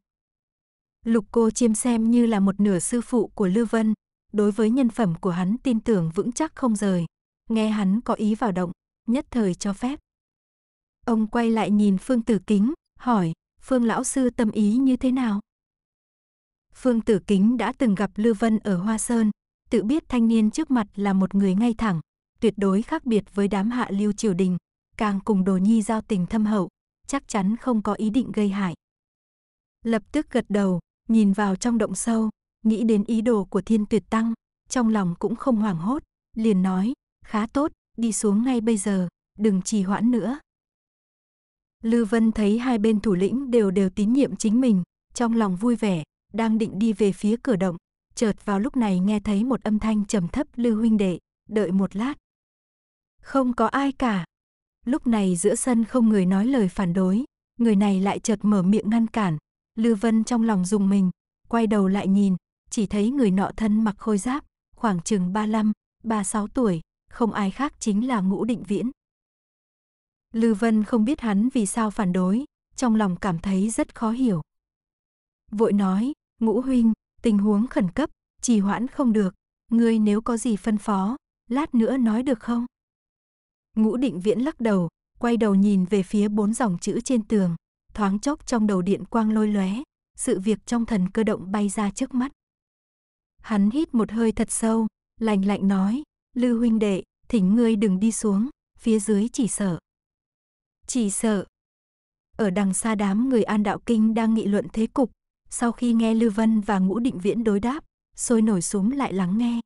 Lục cô chiêm xem như là một nửa sư phụ của Lưu Vân, đối với nhân phẩm của hắn tin tưởng vững chắc không rời. Nghe hắn có ý vào động, nhất thời cho phép. Ông quay lại nhìn Phương Tử Kính, hỏi, Phương Lão Sư tâm ý như thế nào? Phương Tử Kính đã từng gặp Lưu Vân ở Hoa Sơn, tự biết thanh niên trước mặt là một người ngay thẳng, tuyệt đối khác biệt với đám hạ lưu triều đình, càng cùng Đồ Nhi giao tình thâm hậu, chắc chắn không có ý định gây hại. Lập tức gật đầu, nhìn vào trong động sâu, nghĩ đến ý đồ của Thiên Tuyệt Tăng, trong lòng cũng không hoảng hốt, liền nói, khá tốt, đi xuống ngay bây giờ, đừng trì hoãn nữa. lưu Vân thấy hai bên thủ lĩnh đều đều tín nhiệm chính mình, trong lòng vui vẻ, đang định đi về phía cửa động, chợt vào lúc này nghe thấy một âm thanh trầm thấp lưu huynh đệ, đợi một lát, không có ai cả. Lúc này giữa sân không người nói lời phản đối, người này lại chợt mở miệng ngăn cản. Lư Vân trong lòng dùng mình, quay đầu lại nhìn, chỉ thấy người nọ thân mặc khôi giáp, khoảng chừng 35, 36 tuổi, không ai khác chính là Ngũ Định Viễn. Lư Vân không biết hắn vì sao phản đối, trong lòng cảm thấy rất khó hiểu. Vội nói, Ngũ Huynh, tình huống khẩn cấp, trì hoãn không được, ngươi nếu có gì phân phó, lát nữa nói được không? Ngũ định viễn lắc đầu, quay đầu nhìn về phía bốn dòng chữ trên tường, thoáng chốc trong đầu điện quang lôi lóe, sự việc trong thần cơ động bay ra trước mắt. Hắn hít một hơi thật sâu, lạnh lạnh nói, Lư huynh đệ, thỉnh ngươi đừng đi xuống, phía dưới chỉ sợ. Chỉ sợ. Ở đằng xa đám người an đạo kinh đang nghị luận thế cục, sau khi nghe Lư Vân và Ngũ Định Viễn đối đáp, sôi nổi xuống lại lắng nghe.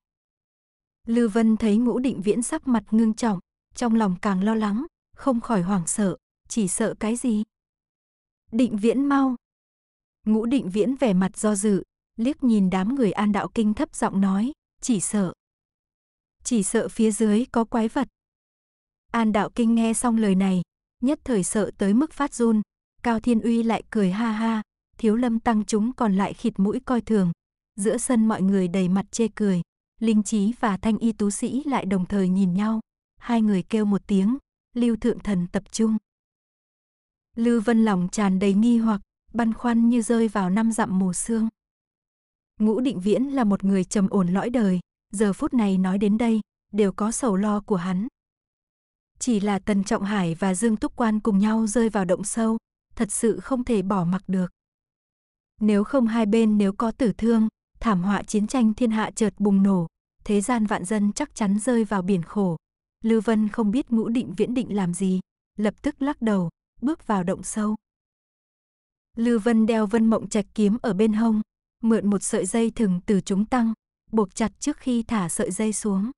Lư Vân thấy Ngũ Định Viễn sắc mặt ngưng trọng, trong lòng càng lo lắng, không khỏi hoảng sợ, chỉ sợ cái gì? Định viễn mau. Ngũ định viễn vẻ mặt do dự, liếc nhìn đám người an đạo kinh thấp giọng nói, chỉ sợ. Chỉ sợ phía dưới có quái vật. An đạo kinh nghe xong lời này, nhất thời sợ tới mức phát run, Cao Thiên Uy lại cười ha ha, thiếu lâm tăng chúng còn lại khịt mũi coi thường. Giữa sân mọi người đầy mặt chê cười, linh trí và thanh y tú sĩ lại đồng thời nhìn nhau, hai người kêu một tiếng, Lưu Thượng Thần tập trung. Lưu Vân lòng tràn đầy nghi hoặc, băn khoăn như rơi vào năm dặm mù sương. Ngũ Định Viễn là một người trầm ổn lõi đời, giờ phút này nói đến đây, đều có sầu lo của hắn. Chỉ là Tần Trọng Hải và Dương Túc Quan cùng nhau rơi vào động sâu, thật sự không thể bỏ mặc được. Nếu không hai bên nếu có tử thương, thảm họa chiến tranh thiên hạ chợt bùng nổ, thế gian vạn dân chắc chắn rơi vào biển khổ, Lưu Vân không biết ngũ định viễn định làm gì, lập tức lắc đầu, bước vào động sâu. Lưu Vân đeo vân mộng trạch kiếm ở bên hông, mượn một sợi dây thừng từ chúng tăng, buộc chặt trước khi thả sợi dây xuống.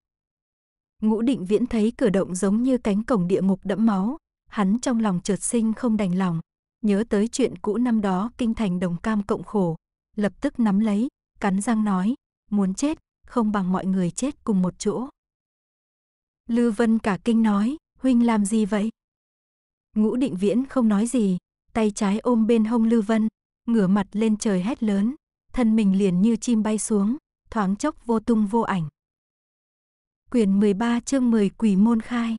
Ngũ định viễn thấy cửa động giống như cánh cổng địa ngục đẫm máu, hắn trong lòng trượt sinh không đành lòng, nhớ tới chuyện cũ năm đó kinh thành đồng cam cộng khổ, lập tức nắm lấy, cắn răng nói, muốn chết, không bằng mọi người chết cùng một chỗ. Lư Vân cả kinh nói, huynh làm gì vậy? Ngũ định viễn không nói gì, tay trái ôm bên hông Lư Vân, ngửa mặt lên trời hét lớn, thân mình liền như chim bay xuống, thoáng chốc vô tung vô ảnh. Quyền 13 chương 10 quỷ môn khai.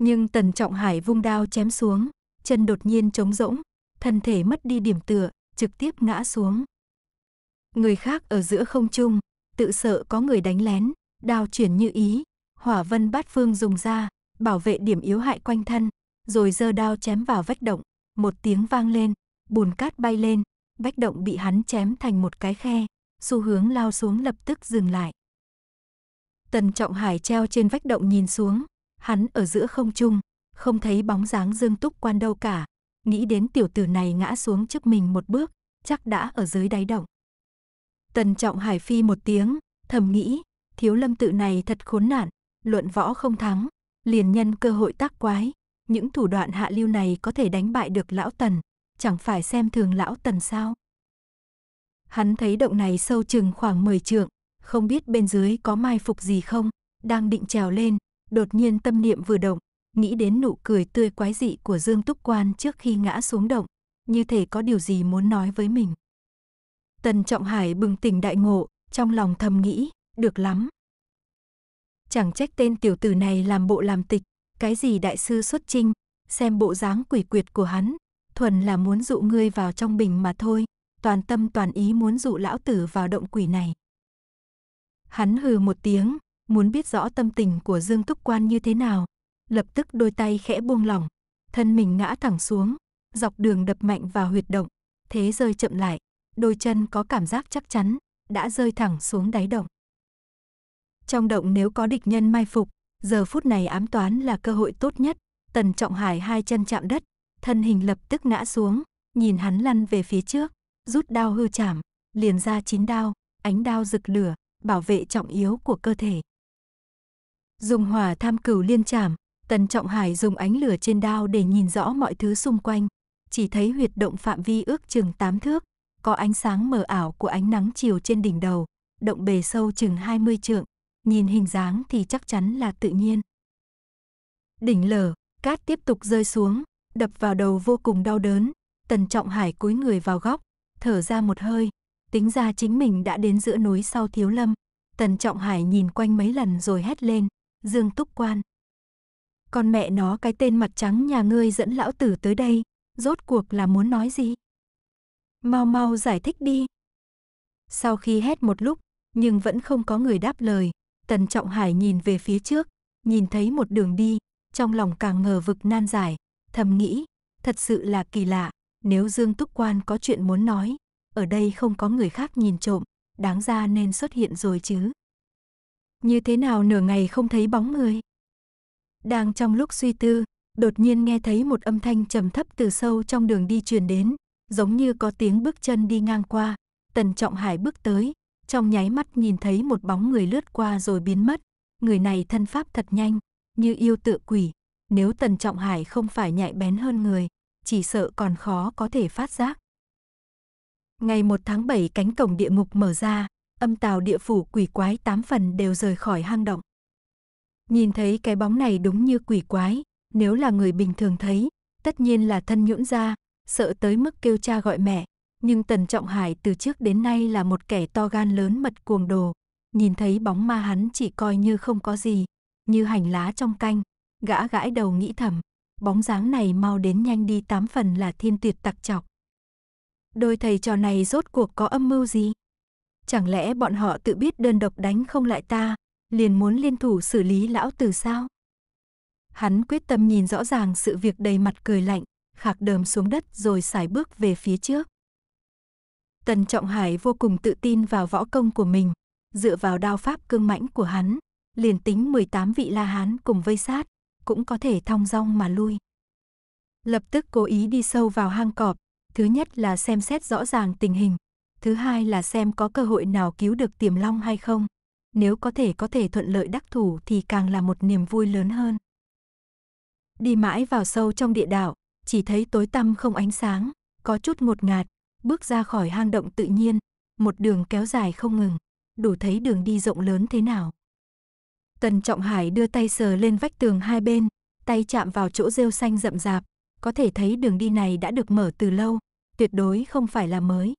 Nhưng Tần Trọng Hải vung đao chém xuống, chân đột nhiên trống rỗng, thân thể mất đi điểm tựa, trực tiếp ngã xuống. Người khác ở giữa không trung, tự sợ có người đánh lén, đao chuyển như ý, Hỏa vân bát phương dùng ra, bảo vệ điểm yếu hại quanh thân, rồi giơ đao chém vào vách động, một tiếng vang lên, bùn cát bay lên, vách động bị hắn chém thành một cái khe, xu hướng lao xuống lập tức dừng lại. Tần Trọng Hải treo trên vách động nhìn xuống, hắn ở giữa không trung, không thấy bóng dáng Dương Túc Quan đâu cả, nghĩ đến tiểu tử này ngã xuống trước mình một bước, chắc đã ở dưới đáy động. Tần Trọng Hải phi một tiếng, thầm nghĩ, thiếu lâm tự này thật khốn nạn, luận võ không thắng, liền nhân cơ hội tác quái. Những thủ đoạn hạ lưu này có thể đánh bại được lão tần, chẳng phải xem thường lão tần sao. Hắn thấy động này sâu chừng khoảng 10 trượng, không biết bên dưới có mai phục gì không, đang định trèo lên, đột nhiên tâm niệm vừa động, nghĩ đến nụ cười tươi quái dị của Dương Túc Quan trước khi ngã xuống động, như thể có điều gì muốn nói với mình. Tần Trọng Hải bừng tỉnh đại ngộ, trong lòng thầm nghĩ, được lắm, Chẳng trách tên tiểu tử này làm bộ làm tịch, cái gì đại sư xuất trinh, xem bộ dáng quỷ quyệt của hắn, thuần là muốn dụ ngươi vào trong bình mà thôi, toàn tâm toàn ý muốn dụ lão tử vào động quỷ này. Hắn hừ một tiếng, muốn biết rõ tâm tình của Dương Túc Quan như thế nào, lập tức đôi tay khẽ buông lỏng, thân mình ngã thẳng xuống, dọc đường đập mạnh vào huyệt động, thế rơi chậm lại, đôi chân có cảm giác chắc chắn, đã rơi thẳng xuống đáy động. Trong động nếu có địch nhân mai phục, giờ phút này ám toán là cơ hội tốt nhất. Tần Trọng Hải hai chân chạm đất, thân hình lập tức ngã xuống, nhìn hắn lăn về phía trước, rút đao hư chảm, liền ra chín đao, ánh đao rực lửa, bảo vệ trọng yếu của cơ thể. Dùng hỏa tham cửu liên chảm, Tần Trọng Hải dùng ánh lửa trên đao để nhìn rõ mọi thứ xung quanh, chỉ thấy huyệt động phạm vi ước chừng tám thước, có ánh sáng mờ ảo của ánh nắng chiều trên đỉnh đầu, động bề sâu chừng 20 trượng, nhìn hình dáng thì chắc chắn là tự nhiên. Đỉnh lở, cát tiếp tục rơi xuống, đập vào đầu vô cùng đau đớn, Tần Trọng Hải cúi người vào góc, thở ra một hơi, tính ra chính mình đã đến giữa núi sau Thiếu Lâm. Tần Trọng Hải nhìn quanh mấy lần rồi hét lên, Dương Túc Quan. Con mẹ nó cái tên mặt trắng nhà ngươi dẫn lão tử tới đây, rốt cuộc là muốn nói gì? Mau mau giải thích đi. Sau khi hét một lúc, nhưng vẫn không có người đáp lời, Tần Trọng Hải nhìn về phía trước, nhìn thấy một đường đi, trong lòng càng ngờ vực nan giải, thầm nghĩ, thật sự là kỳ lạ, nếu Dương Túc Quan có chuyện muốn nói, ở đây không có người khác nhìn trộm, đáng ra nên xuất hiện rồi chứ. Như thế nào nửa ngày không thấy bóng người? Đang trong lúc suy tư, đột nhiên nghe thấy một âm thanh trầm thấp từ sâu trong đường đi truyền đến, giống như có tiếng bước chân đi ngang qua. Tần Trọng Hải bước tới, trong nháy mắt nhìn thấy một bóng người lướt qua rồi biến mất. Người này thân pháp thật nhanh, như yêu tựa quỷ. Nếu Tần Trọng Hải không phải nhạy bén hơn người, chỉ sợ còn khó có thể phát giác. Ngày 1 tháng 7 cánh cổng địa ngục mở ra, âm tào địa phủ quỷ quái tám phần đều rời khỏi hang động. Nhìn thấy cái bóng này đúng như quỷ quái, nếu là người bình thường thấy, tất nhiên là thân nhũn ra, sợ tới mức kêu cha gọi mẹ, nhưng Tần Trọng Hải từ trước đến nay là một kẻ to gan lớn mật cuồng đồ, nhìn thấy bóng ma hắn chỉ coi như không có gì, như hành lá trong canh, gã gãi đầu nghĩ thầm, bóng dáng này mau đến nhanh đi tám phần là thiên tuyệt tặc chọc. Đôi thầy trò này rốt cuộc có âm mưu gì? Chẳng lẽ bọn họ tự biết đơn độc đánh không lại ta, liền muốn liên thủ xử lý lão tử sao? Hắn quyết tâm nhìn rõ ràng sự việc đầy mặt cười lạnh, khạc đờm xuống đất rồi xài bước về phía trước. Tần Trọng Hải vô cùng tự tin vào võ công của mình, dựa vào đao pháp cương mãnh của hắn, liền tính 18 vị La Hán cùng vây sát, cũng có thể thong dong mà lui. Lập tức cố ý đi sâu vào hang cọp, thứ nhất là xem xét rõ ràng tình hình, thứ hai là xem có cơ hội nào cứu được Tiềm Long hay không. Nếu có thể có thể thuận lợi đắc thủ thì càng là một niềm vui lớn hơn. Đi mãi vào sâu trong địa đạo, chỉ thấy tối tăm không ánh sáng, có chút ngột ngạt, bước ra khỏi hang động tự nhiên, một đường kéo dài không ngừng, đủ thấy đường đi rộng lớn thế nào. Tần Trọng Hải đưa tay sờ lên vách tường hai bên, tay chạm vào chỗ rêu xanh rậm rạp, có thể thấy đường đi này đã được mở từ lâu, tuyệt đối không phải là mới.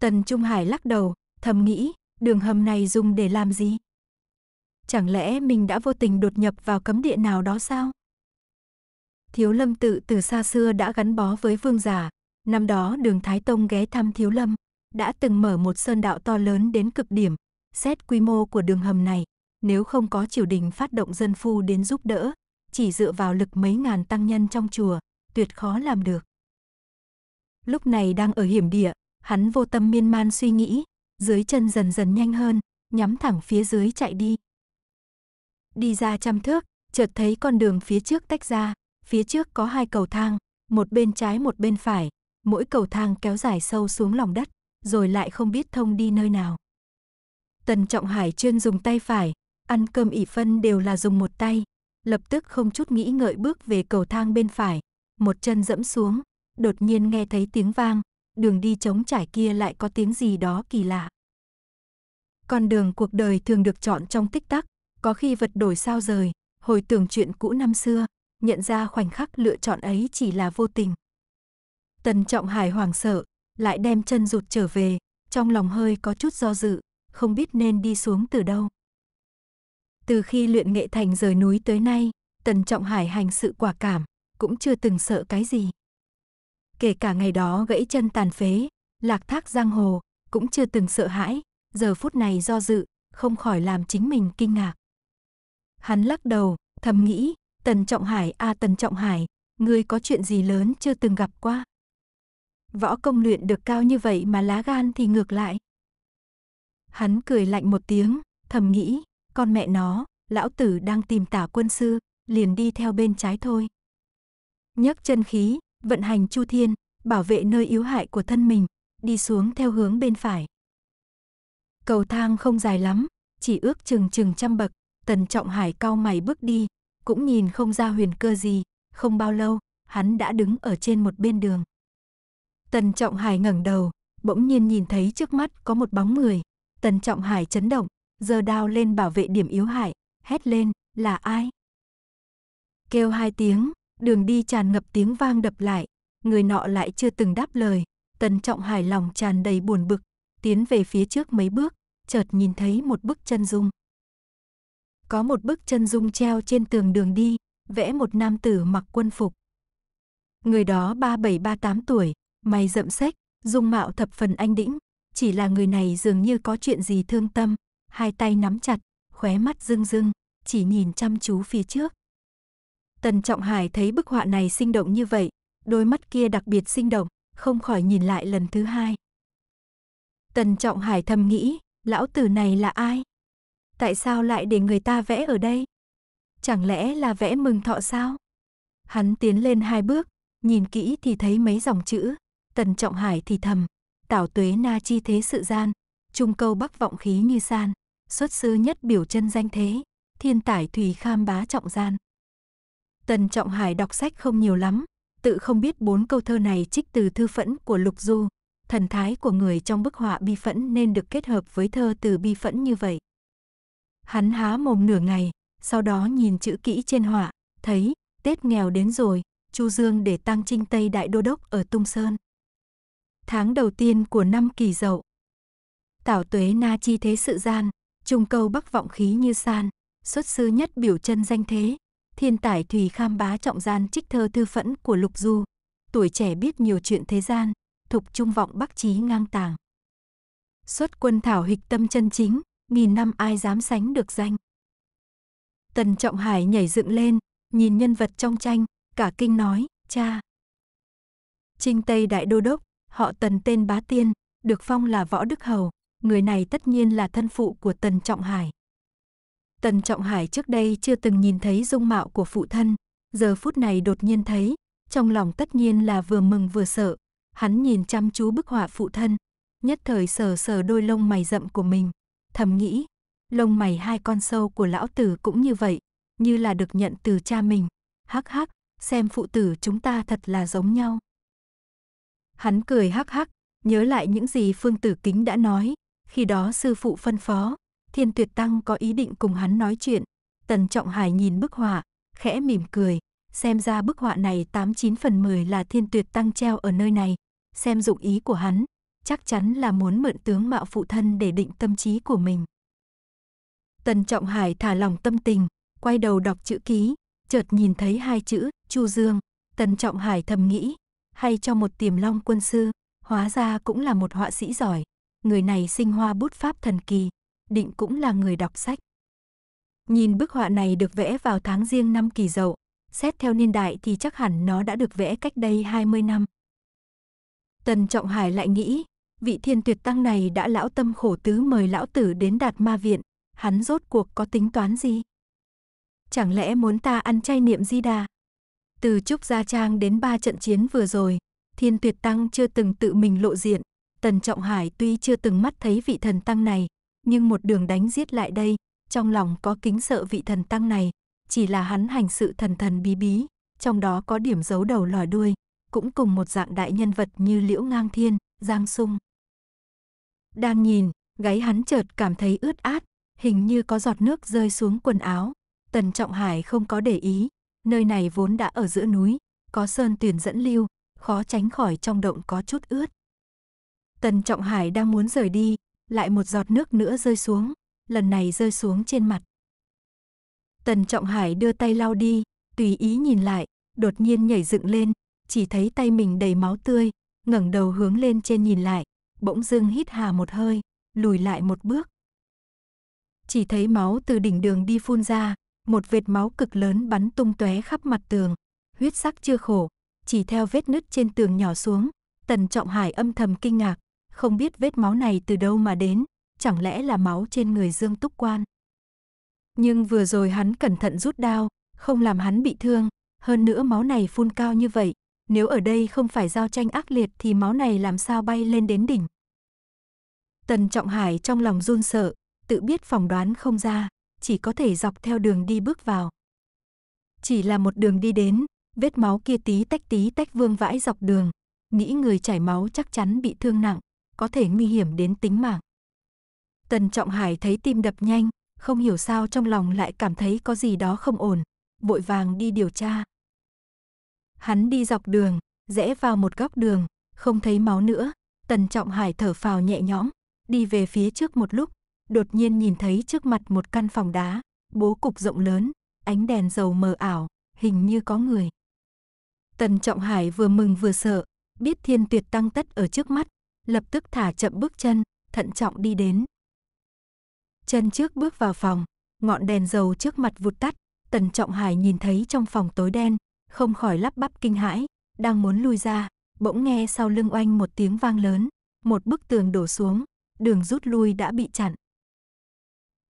Tần Trung Hải lắc đầu, thầm nghĩ, đường hầm này dùng để làm gì? Chẳng lẽ mình đã vô tình đột nhập vào cấm địa nào đó sao? Thiếu lâm tự từ xa xưa đã gắn bó với vương giả, Năm đó đường Thái Tông ghé thăm Thiếu Lâm, đã từng mở một sơn đạo to lớn đến cực điểm, xét quy mô của đường hầm này, nếu không có triều đình phát động dân phu đến giúp đỡ, chỉ dựa vào lực mấy ngàn tăng nhân trong chùa, tuyệt khó làm được. Lúc này đang ở hiểm địa, hắn vô tâm miên man suy nghĩ, dưới chân dần dần nhanh hơn, nhắm thẳng phía dưới chạy đi. Đi ra trăm thước, chợt thấy con đường phía trước tách ra, phía trước có hai cầu thang, một bên trái một bên phải, mỗi cầu thang kéo dài sâu xuống lòng đất, rồi lại không biết thông đi nơi nào. Tần Trọng Hải chuyên dùng tay phải, ăn cơm ỉ phân đều là dùng một tay, lập tức không chút nghĩ ngợi bước về cầu thang bên phải, một chân dẫm xuống, đột nhiên nghe thấy tiếng vang, đường đi trống trải kia lại có tiếng gì đó kỳ lạ. Con đường cuộc đời thường được chọn trong tích tắc, có khi vật đổi sao rời, hồi tưởng chuyện cũ năm xưa, nhận ra khoảnh khắc lựa chọn ấy chỉ là vô tình. Tần Trọng Hải hoảng sợ, lại đem chân rụt trở về, trong lòng hơi có chút do dự, không biết nên đi xuống từ đâu. Từ khi luyện nghệ thành rời núi tới nay, Tần Trọng Hải hành sự quả cảm, cũng chưa từng sợ cái gì. Kể cả ngày đó gãy chân tàn phế, lạc thác giang hồ, cũng chưa từng sợ hãi, giờ phút này do dự, không khỏi làm chính mình kinh ngạc. Hắn lắc đầu, thầm nghĩ, Tần Trọng Hải a à, Tần Trọng Hải, ngươi có chuyện gì lớn chưa từng gặp qua võ công luyện được cao như vậy mà lá gan thì ngược lại. Hắn cười lạnh một tiếng, thầm nghĩ, con mẹ nó, lão tử đang tìm tả quân sư, liền đi theo bên trái thôi. Nhấc chân khí, vận hành chu thiên, bảo vệ nơi yếu hại của thân mình, đi xuống theo hướng bên phải. Cầu thang không dài lắm, chỉ ước chừng chừng trăm bậc, tần trọng hải cao mày bước đi, cũng nhìn không ra huyền cơ gì, không bao lâu, hắn đã đứng ở trên một bên đường. Tần Trọng Hải ngẩng đầu, bỗng nhiên nhìn thấy trước mắt có một bóng người. Tần Trọng Hải chấn động, giơ đao lên bảo vệ điểm yếu hại, hét lên, là ai? Kêu hai tiếng, đường đi tràn ngập tiếng vang đập lại, người nọ lại chưa từng đáp lời. Tần Trọng Hải lòng tràn đầy buồn bực, tiến về phía trước mấy bước, chợt nhìn thấy một bức chân dung. Có một bức chân dung treo trên tường đường đi, vẽ một nam tử mặc quân phục. Người đó 37-38 tuổi, mày rậm sách, dung mạo thập phần anh đĩnh, chỉ là người này dường như có chuyện gì thương tâm, hai tay nắm chặt, khóe mắt rưng rưng, chỉ nhìn chăm chú phía trước. Tần Trọng Hải thấy bức họa này sinh động như vậy, đôi mắt kia đặc biệt sinh động, không khỏi nhìn lại lần thứ hai. Tần Trọng Hải thầm nghĩ, lão tử này là ai? Tại sao lại để người ta vẽ ở đây? Chẳng lẽ là vẽ mừng thọ sao? Hắn tiến lên hai bước, nhìn kỹ thì thấy mấy dòng chữ, Tần Trọng Hải thì thầm, tảo tuế na chi thế sự gian, trung câu bắc vọng khí như san, xuất sư nhất biểu chân danh thế, thiên tải thủy kham bá trọng gian. Tần Trọng Hải đọc sách không nhiều lắm, tự không biết bốn câu thơ này trích từ thư phẫn của Lục Du, thần thái của người trong bức họa bi phẫn nên được kết hợp với thơ từ bi phẫn như vậy. Hắn há mồm nửa ngày, sau đó nhìn chữ kỹ trên họa, thấy Tết nghèo đến rồi, Chu Dương để tăng trinh Tây Đại Đô Đốc ở Tung Sơn tháng đầu tiên của năm kỳ dậu. Tảo tuế na chi thế sự gian, trung câu bắc vọng khí như san, xuất sư nhất biểu chân danh thế, thiên tài thủy kham bá trọng gian trích thơ thư phẫn của lục du, tuổi trẻ biết nhiều chuyện thế gian, thục trung vọng bắc trí ngang tàng. Xuất quân thảo hịch tâm chân chính, nghìn năm ai dám sánh được danh. Tần Trọng Hải nhảy dựng lên, nhìn nhân vật trong tranh, cả kinh nói, cha. Trinh Tây Đại Đô Đốc, họ Tần tên Bá Tiên, được phong là Võ Đức Hầu, người này tất nhiên là thân phụ của Tần Trọng Hải. Tần Trọng Hải trước đây chưa từng nhìn thấy dung mạo của phụ thân, giờ phút này đột nhiên thấy, trong lòng tất nhiên là vừa mừng vừa sợ, hắn nhìn chăm chú bức họa phụ thân, nhất thời sờ sờ đôi lông mày rậm của mình, thầm nghĩ, lông mày hai con sâu của lão tử cũng như vậy, như là được nhận từ cha mình, hắc hắc, xem phụ tử chúng ta thật là giống nhau. Hắn cười hắc hắc, nhớ lại những gì Phương Tử Kính đã nói, khi đó sư phụ phân phó, Thiên Tuyệt Tăng có ý định cùng hắn nói chuyện. Tần Trọng Hải nhìn bức họa, khẽ mỉm cười, xem ra bức họa này 89 phần 10 là Thiên Tuyệt Tăng treo ở nơi này, xem dụng ý của hắn, chắc chắn là muốn mượn tướng mạo phụ thân để định tâm trí của mình. Tần Trọng Hải thả lòng tâm tình, quay đầu đọc chữ ký, chợt nhìn thấy hai chữ Chu Dương, Tần Trọng Hải thầm nghĩ, hay cho một tiềm long quân sư, hóa ra cũng là một họa sĩ giỏi. Người này sinh hoa bút pháp thần kỳ, định cũng là người đọc sách. Nhìn bức họa này được vẽ vào tháng riêng năm kỳ dậu, xét theo niên đại thì chắc hẳn nó đã được vẽ cách đây 20 năm. Tần Trọng Hải lại nghĩ, vị thiên tuyệt tăng này đã lão tâm khổ tứ mời lão tử đến đạt ma viện, hắn rốt cuộc có tính toán gì? Chẳng lẽ muốn ta ăn chay niệm di đà? Từ Trúc Gia Trang đến ba trận chiến vừa rồi, Thiên Tuyệt Tăng chưa từng tự mình lộ diện. Tần Trọng Hải tuy chưa từng mắt thấy vị thần tăng này, nhưng một đường đánh giết lại đây, trong lòng có kính sợ vị thần tăng này, chỉ là hắn hành sự thần thần bí bí, trong đó có điểm giấu đầu lòi đuôi, cũng cùng một dạng đại nhân vật như Liễu Ngang Thiên, Giang Sung. Đang nhìn, gáy hắn chợt cảm thấy ướt át, hình như có giọt nước rơi xuống quần áo. Tần Trọng Hải không có để ý, nơi này vốn đã ở giữa núi, có sơn tuyển dẫn lưu, khó tránh khỏi trong động có chút ướt. Tần Trọng Hải đang muốn rời đi, lại một giọt nước nữa rơi xuống, lần này rơi xuống trên mặt. Tần Trọng Hải đưa tay lau đi, tùy ý nhìn lại, đột nhiên nhảy dựng lên, chỉ thấy tay mình đầy máu tươi, ngẩng đầu hướng lên trên nhìn lại, bỗng dưng hít hà một hơi, lùi lại một bước. Chỉ thấy máu từ đỉnh đường đi phun ra, một vệt máu cực lớn bắn tung tóe khắp mặt tường. Huyết sắc chưa khổ, chỉ theo vết nứt trên tường nhỏ xuống, Tần Trọng Hải âm thầm kinh ngạc, không biết vết máu này từ đâu mà đến, chẳng lẽ là máu trên người Dương Túc Quan. Nhưng vừa rồi hắn cẩn thận rút đao, không làm hắn bị thương, hơn nữa máu này phun cao như vậy, nếu ở đây không phải giao tranh ác liệt thì máu này làm sao bay lên đến đỉnh. Tần Trọng Hải trong lòng run sợ, tự biết phỏng đoán không ra chỉ có thể dọc theo đường đi bước vào. Chỉ là một đường đi đến, vết máu kia tí tách tí tách vương vãi dọc đường, nghĩ người chảy máu chắc chắn bị thương nặng, có thể nguy hiểm đến tính mạng. Tần Trọng Hải thấy tim đập nhanh, không hiểu sao trong lòng lại cảm thấy có gì đó không ổn, vội vàng đi điều tra. Hắn đi dọc đường, rẽ vào một góc đường, không thấy máu nữa, Tần Trọng Hải thở phào nhẹ nhõm, đi về phía trước một lúc, đột nhiên nhìn thấy trước mặt một căn phòng đá, bố cục rộng lớn, ánh đèn dầu mờ ảo, hình như có người. Tần Trọng Hải vừa mừng vừa sợ, biết thiên tuyệt tăng tất ở trước mắt, lập tức thả chậm bước chân, thận trọng đi đến. Chân trước bước vào phòng, ngọn đèn dầu trước mặt vụt tắt, Tần Trọng Hải nhìn thấy trong phòng tối đen, không khỏi lắp bắp kinh hãi, đang muốn lui ra, bỗng nghe sau lưng oanh một tiếng vang lớn, một bức tường đổ xuống, đường rút lui đã bị chặn.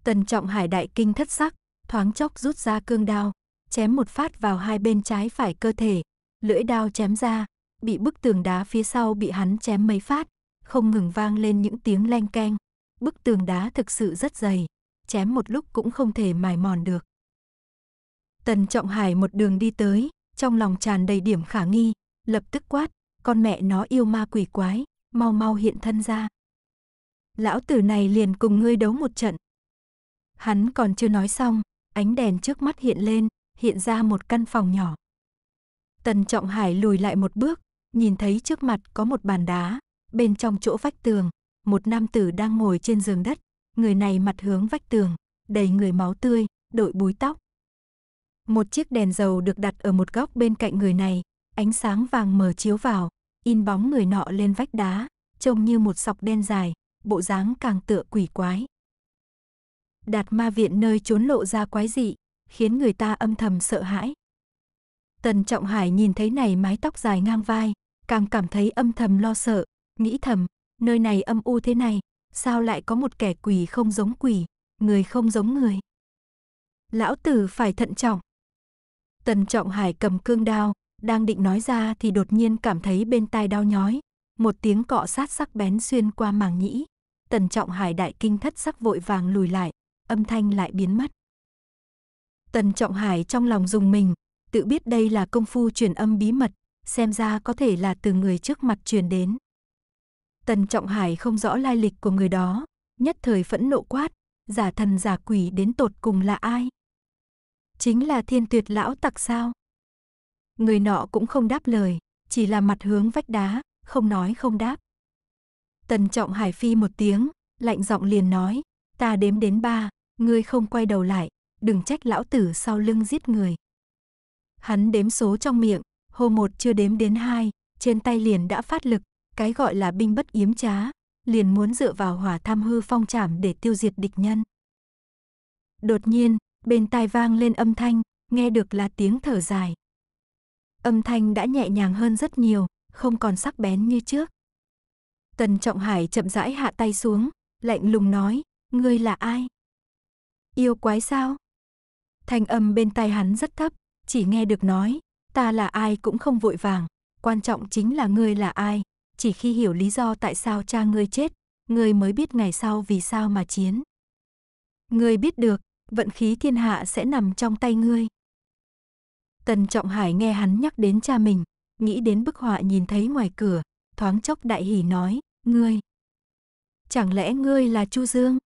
Tần Trọng Hải đại kinh thất sắc, thoáng chốc rút ra cương đao, chém một phát vào hai bên trái phải cơ thể, lưỡi đao chém ra, bị bức tường đá phía sau bị hắn chém mấy phát, không ngừng vang lên những tiếng leng keng. Bức tường đá thực sự rất dày, chém một lúc cũng không thể mài mòn được. Tần Trọng Hải một đường đi tới, trong lòng tràn đầy điểm khả nghi, lập tức quát, con mẹ nó yêu ma quỷ quái, mau mau hiện thân ra. Lão tử này liền cùng ngươi đấu một trận, Hắn còn chưa nói xong, ánh đèn trước mắt hiện lên, hiện ra một căn phòng nhỏ. Tần Trọng Hải lùi lại một bước, nhìn thấy trước mặt có một bàn đá, bên trong chỗ vách tường, một nam tử đang ngồi trên giường đất, người này mặt hướng vách tường, đầy người máu tươi, đội búi tóc. Một chiếc đèn dầu được đặt ở một góc bên cạnh người này, ánh sáng vàng mờ chiếu vào, in bóng người nọ lên vách đá, trông như một sọc đen dài, bộ dáng càng tựa quỷ quái. Đạt ma viện nơi trốn lộ ra quái dị, khiến người ta âm thầm sợ hãi. Tần Trọng Hải nhìn thấy này mái tóc dài ngang vai, càng cảm thấy âm thầm lo sợ, nghĩ thầm, nơi này âm u thế này, sao lại có một kẻ quỷ không giống quỷ, người không giống người. Lão tử phải thận trọng. Tần Trọng Hải cầm cương đao, đang định nói ra thì đột nhiên cảm thấy bên tai đau nhói, một tiếng cọ sát sắc bén xuyên qua màng nhĩ. Tần Trọng Hải đại kinh thất sắc vội vàng lùi lại, âm thanh lại biến mất. Tần Trọng Hải trong lòng dùng mình, tự biết đây là công phu truyền âm bí mật, xem ra có thể là từ người trước mặt truyền đến. Tần Trọng Hải không rõ lai lịch của người đó, nhất thời phẫn nộ quát, giả thần giả quỷ đến tột cùng là ai? Chính là thiên tuyệt lão tặc sao? Người nọ cũng không đáp lời, chỉ là mặt hướng vách đá, không nói không đáp. Tần Trọng Hải phi một tiếng, lạnh giọng liền nói, ta đếm đến ba, Ngươi không quay đầu lại, đừng trách lão tử sau lưng giết người. Hắn đếm số trong miệng, hô một chưa đếm đến hai, trên tay liền đã phát lực, cái gọi là binh bất yếm trá, liền muốn dựa vào hỏa tham hư phong trảm để tiêu diệt địch nhân. Đột nhiên, bên tai vang lên âm thanh, nghe được là tiếng thở dài. Âm thanh đã nhẹ nhàng hơn rất nhiều, không còn sắc bén như trước. Tần Trọng Hải chậm rãi hạ tay xuống, lạnh lùng nói, ngươi là ai? Yêu quái sao? Thanh âm bên tai hắn rất thấp, chỉ nghe được nói, ta là ai cũng không vội vàng, quan trọng chính là ngươi là ai, chỉ khi hiểu lý do tại sao cha ngươi chết, ngươi mới biết ngày sau vì sao mà chiến. Ngươi biết được, vận khí thiên hạ sẽ nằm trong tay ngươi. Tần Trọng Hải nghe hắn nhắc đến cha mình, nghĩ đến bức họa nhìn thấy ngoài cửa, thoáng chốc đại hỉ nói, ngươi. Chẳng lẽ ngươi là Chu Dương?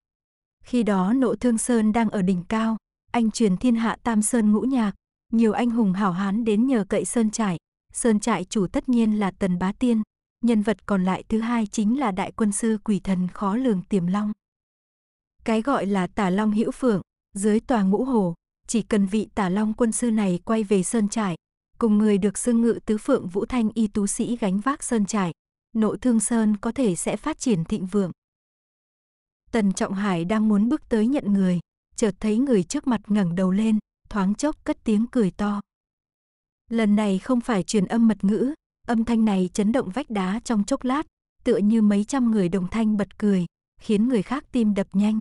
Khi đó nộ thương Sơn đang ở đỉnh cao, anh truyền thiên hạ tam Sơn ngũ nhạc, nhiều anh hùng hảo hán đến nhờ cậy Sơn Trại. Sơn Trại chủ tất nhiên là Tần Bá Tiên, nhân vật còn lại thứ hai chính là đại quân sư quỷ thần khó lường Tiềm Long. Cái gọi là tả long hữu phượng, dưới tòa ngũ hồ, chỉ cần vị tả long quân sư này quay về Sơn Trại, cùng người được xưng ngự tứ phượng Vũ Thanh y tú sĩ gánh vác Sơn Trại, nộ thương Sơn có thể sẽ phát triển thịnh vượng. Tần Trọng Hải đang muốn bước tới nhận người, chợt thấy người trước mặt ngẩng đầu lên, thoáng chốc cất tiếng cười to. Lần này không phải truyền âm mật ngữ, âm thanh này chấn động vách đá trong chốc lát, tựa như mấy trăm người đồng thanh bật cười, khiến người khác tim đập nhanh.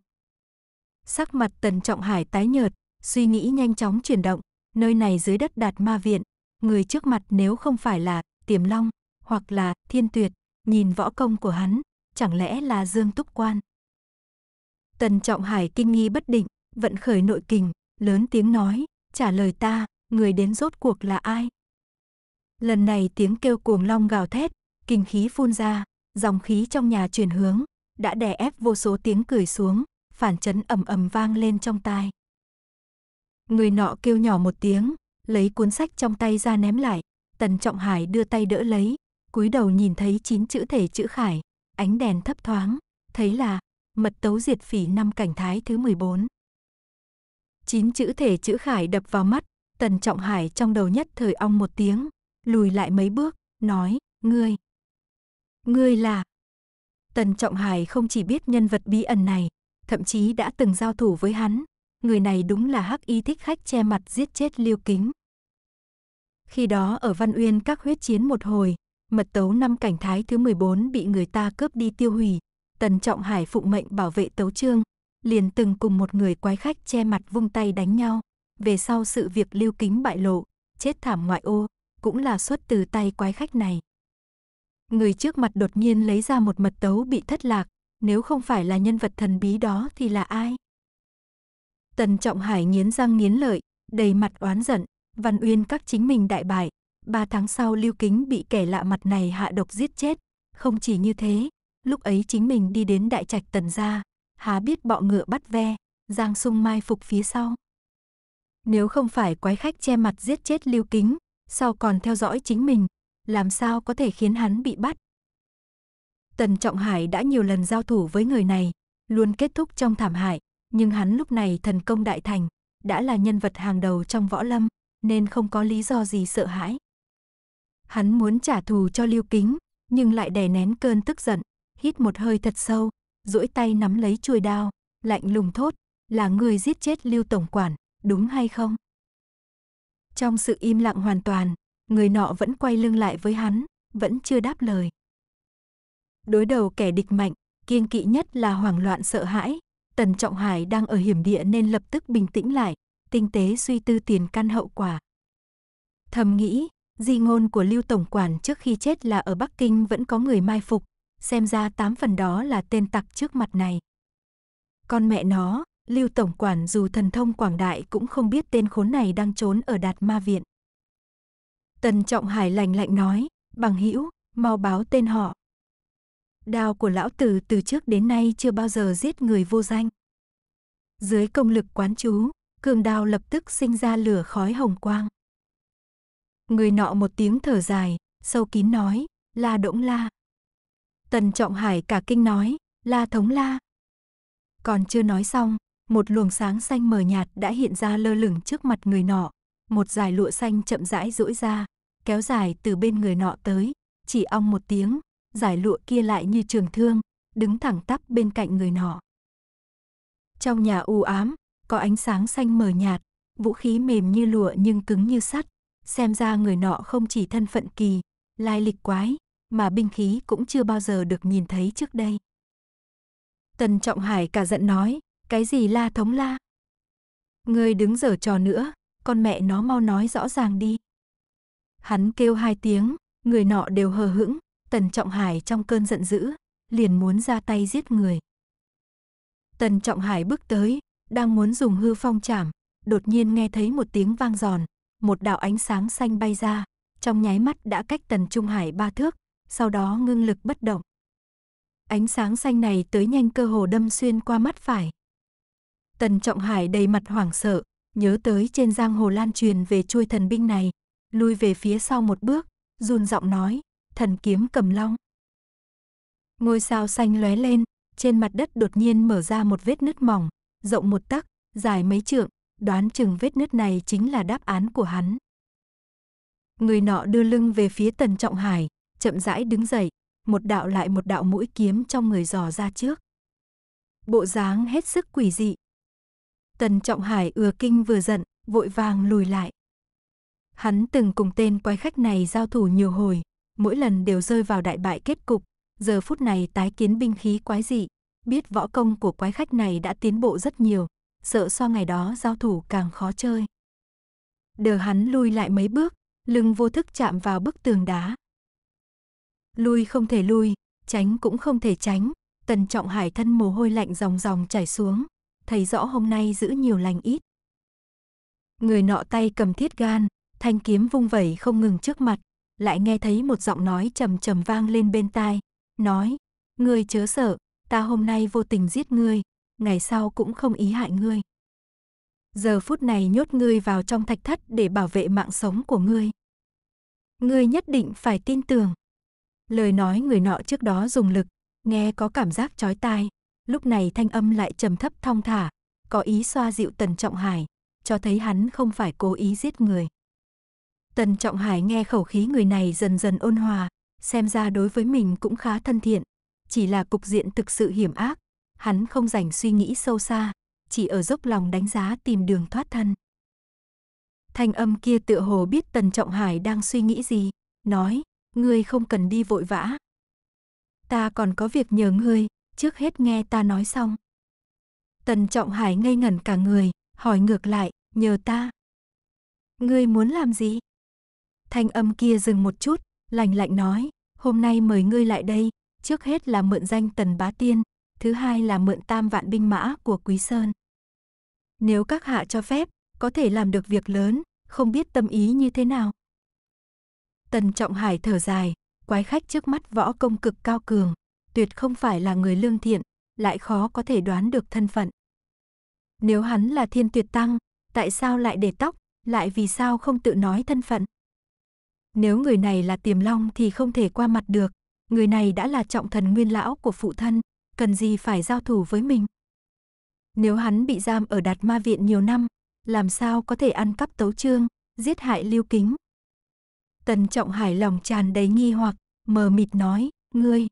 Sắc mặt Tần Trọng Hải tái nhợt, suy nghĩ nhanh chóng chuyển động, nơi này dưới đất đạt ma viện, người trước mặt nếu không phải là Tiềm Long hoặc là Thiên Tuyệt, nhìn võ công của hắn, chẳng lẽ là Dương Túc Quan. Tần Trọng Hải kinh nghi bất định, vận khởi nội kình, lớn tiếng nói, trả lời ta, người đến rốt cuộc là ai? Lần này tiếng kêu cuồng long gào thét, kinh khí phun ra, dòng khí trong nhà chuyển hướng, đã đè ép vô số tiếng cười xuống, phản chấn ầm ầm vang lên trong tai. Người nọ kêu nhỏ một tiếng, lấy cuốn sách trong tay ra ném lại, Tần Trọng Hải đưa tay đỡ lấy, cúi đầu nhìn thấy chín chữ thể chữ khải, ánh đèn thấp thoáng, thấy là mật tấu diệt phỉ năm cảnh thái thứ 14. Chín chữ thể chữ khải đập vào mắt, tần trọng hải trong đầu nhất thời ong một tiếng, lùi lại mấy bước, nói, ngươi. Ngươi là. Tần trọng hải không chỉ biết nhân vật bí ẩn này, thậm chí đã từng giao thủ với hắn. Người này đúng là hắc y thích khách che mặt giết chết liêu kính. Khi đó ở Văn Uyên các huyết chiến một hồi, mật tấu năm cảnh thái thứ 14 bị người ta cướp đi tiêu hủy, Tần Trọng Hải phụng mệnh bảo vệ Tấu Trương, liền từng cùng một người quái khách che mặt vung tay đánh nhau. Về sau sự việc lưu kính bại lộ, chết thảm ngoại ô, cũng là xuất từ tay quái khách này. Người trước mặt đột nhiên lấy ra một mật tấu bị thất lạc, nếu không phải là nhân vật thần bí đó thì là ai? Tần Trọng Hải nghiến răng nghiến lợi, đầy mặt oán giận, Văn Uyên các chính mình đại bại. Ba tháng sau Lưu Kính bị kẻ lạ mặt này hạ độc giết chết. Không chỉ như thế, Lúc ấy chính mình đi đến đại trạch tần gia, há biết bọ ngựa bắt ve, Giang Sung mai phục phía sau. Nếu không phải quái khách che mặt giết chết Lưu Kính, sau còn theo dõi chính mình, làm sao có thể khiến hắn bị bắt? Tần Trọng Hải đã nhiều lần giao thủ với người này, luôn kết thúc trong thảm hại, nhưng hắn lúc này thần công đại thành, đã là nhân vật hàng đầu trong võ lâm, nên không có lý do gì sợ hãi. Hắn muốn trả thù cho Lưu Kính, nhưng lại đè nén cơn tức giận, hít một hơi thật sâu, duỗi tay nắm lấy chuôi đao, lạnh lùng thốt, là người giết chết Lưu Tổng Quản, đúng hay không? Trong sự im lặng hoàn toàn, người nọ vẫn quay lưng lại với hắn, vẫn chưa đáp lời. Đối đầu kẻ địch mạnh, kiên kỵ nhất là hoảng loạn sợ hãi. Tần Trọng Hải đang ở hiểm địa nên lập tức bình tĩnh lại, tinh tế suy tư tiền căn hậu quả. Thầm nghĩ, di ngôn của Lưu Tổng Quản trước khi chết là ở Bắc Kinh vẫn có người mai phục, xem ra tám phần đó là tên tặc trước mặt này. Con mẹ nó, Lưu Tổng Quản dù thần thông quảng đại cũng không biết tên khốn này đang trốn ở Đạt Ma Viện. Tần Trọng Hải lạnh lạnh nói, bằng hữu mau báo tên họ. Đao của lão tử từ trước đến nay chưa bao giờ giết người vô danh. Dưới công lực quán chú, cường đao lập tức sinh ra lửa khói hồng quang. Người nọ một tiếng thở dài, sâu kín nói, la đỗng la. Tần Trọng Hải cả kinh nói, la thống la. Còn chưa nói xong, một luồng sáng xanh mờ nhạt đã hiện ra lơ lửng trước mặt người nọ. Một dải lụa xanh chậm rãi duỗi ra, kéo dài từ bên người nọ tới, chỉ ong một tiếng, dải lụa kia lại như trường thương, đứng thẳng tắp bên cạnh người nọ. Trong nhà u ám, có ánh sáng xanh mờ nhạt, vũ khí mềm như lụa nhưng cứng như sắt, xem ra người nọ không chỉ thân phận kỳ, lai lịch quái, mà binh khí cũng chưa bao giờ được nhìn thấy trước đây. Tần Trọng Hải cả giận nói, cái gì la thống la? Ngươi đứng dở trò nữa, con mẹ nó mau nói rõ ràng đi. Hắn kêu hai tiếng, người nọ đều hờ hững, Tần Trọng Hải trong cơn giận dữ, liền muốn ra tay giết người. Tần Trọng Hải bước tới, đang muốn dùng hư phong chảm, đột nhiên nghe thấy một tiếng vang giòn, một đạo ánh sáng xanh bay ra, trong nháy mắt đã cách Tần Trung Hải ba thước, sau đó ngưng lực bất động. Ánh sáng xanh này tới nhanh cơ hồ đâm xuyên qua mắt phải. Tần Trọng Hải đầy mặt hoảng sợ, nhớ tới trên giang hồ lan truyền về chuôi thần binh này, lui về phía sau một bước, run giọng nói, thần kiếm cầm long. Ngôi sao xanh lóe lên, trên mặt đất đột nhiên mở ra một vết nứt mỏng, rộng một tắc, dài mấy trượng, đoán chừng vết nứt này chính là đáp án của hắn. Người nọ đưa lưng về phía Tần Trọng Hải, chậm rãi đứng dậy, một đạo lại một đạo mũi kiếm trong người dò ra trước. Bộ dáng hết sức quỷ dị. Tần Trọng Hải ừa kinh vừa giận, vội vàng lùi lại. Hắn từng cùng tên quái khách này giao thủ nhiều hồi, mỗi lần đều rơi vào đại bại kết cục, giờ phút này tái kiến binh khí quái dị, biết võ công của quái khách này đã tiến bộ rất nhiều, sợ so ngày đó giao thủ càng khó chơi. Đờ hắn lùi lại mấy bước, lưng vô thức chạm vào bức tường đá, Lui không thể lui, tránh cũng không thể tránh, Tần Trọng Hải thân mồ hôi lạnh ròng ròng chảy xuống, thấy rõ hôm nay giữ nhiều lành ít. Người nọ tay cầm thiết gan, thanh kiếm vung vẩy không ngừng trước mặt, lại nghe thấy một giọng nói trầm trầm vang lên bên tai, nói, ngươi chớ sợ, ta hôm nay vô tình giết ngươi, ngày sau cũng không ý hại ngươi. Giờ phút này nhốt ngươi vào trong thạch thất để bảo vệ mạng sống của ngươi. Ngươi nhất định phải tin tưởng. Lời nói người nọ trước đó dùng lực, nghe có cảm giác chói tai, lúc này thanh âm lại trầm thấp thong thả, có ý xoa dịu Tần Trọng Hải, cho thấy hắn không phải cố ý giết người. Tần Trọng Hải nghe khẩu khí người này dần dần ôn hòa, xem ra đối với mình cũng khá thân thiện, chỉ là cục diện thực sự hiểm ác, hắn không rảnh suy nghĩ sâu xa, chỉ ở dốc lòng đánh giá tìm đường thoát thân. Thanh âm kia tựa hồ biết Tần Trọng Hải đang suy nghĩ gì, nói, ngươi không cần đi vội vã. Ta còn có việc nhờ ngươi, trước hết nghe ta nói xong. Tần Trọng Hải ngây ngẩn cả người, hỏi ngược lại, nhờ ta. Ngươi muốn làm gì? Thanh âm kia dừng một chút, lạnh lạnh nói, hôm nay mời ngươi lại đây, trước hết là mượn danh Tần Bá Tiên, thứ hai là mượn tam vạn binh mã của Quý Sơn. Nếu các hạ cho phép, có thể làm được việc lớn, không biết tâm ý như thế nào. Tần Trọng Hải thở dài, quái khách trước mắt võ công cực cao cường, tuyệt không phải là người lương thiện, lại khó có thể đoán được thân phận. Nếu hắn là thiên tuyệt tăng, tại sao lại để tóc, lại vì sao không tự nói thân phận? Nếu người này là tiềm long thì không thể qua mặt được, người này đã là trọng thần nguyên lão của phụ thân, cần gì phải giao thủ với mình? Nếu hắn bị giam ở đạt ma viện nhiều năm, làm sao có thể ăn cắp tấu trương, giết hại lưu kính, Tần Trọng Hải lòng tràn đầy nghi hoặc, mờ mịt nói, ngươi.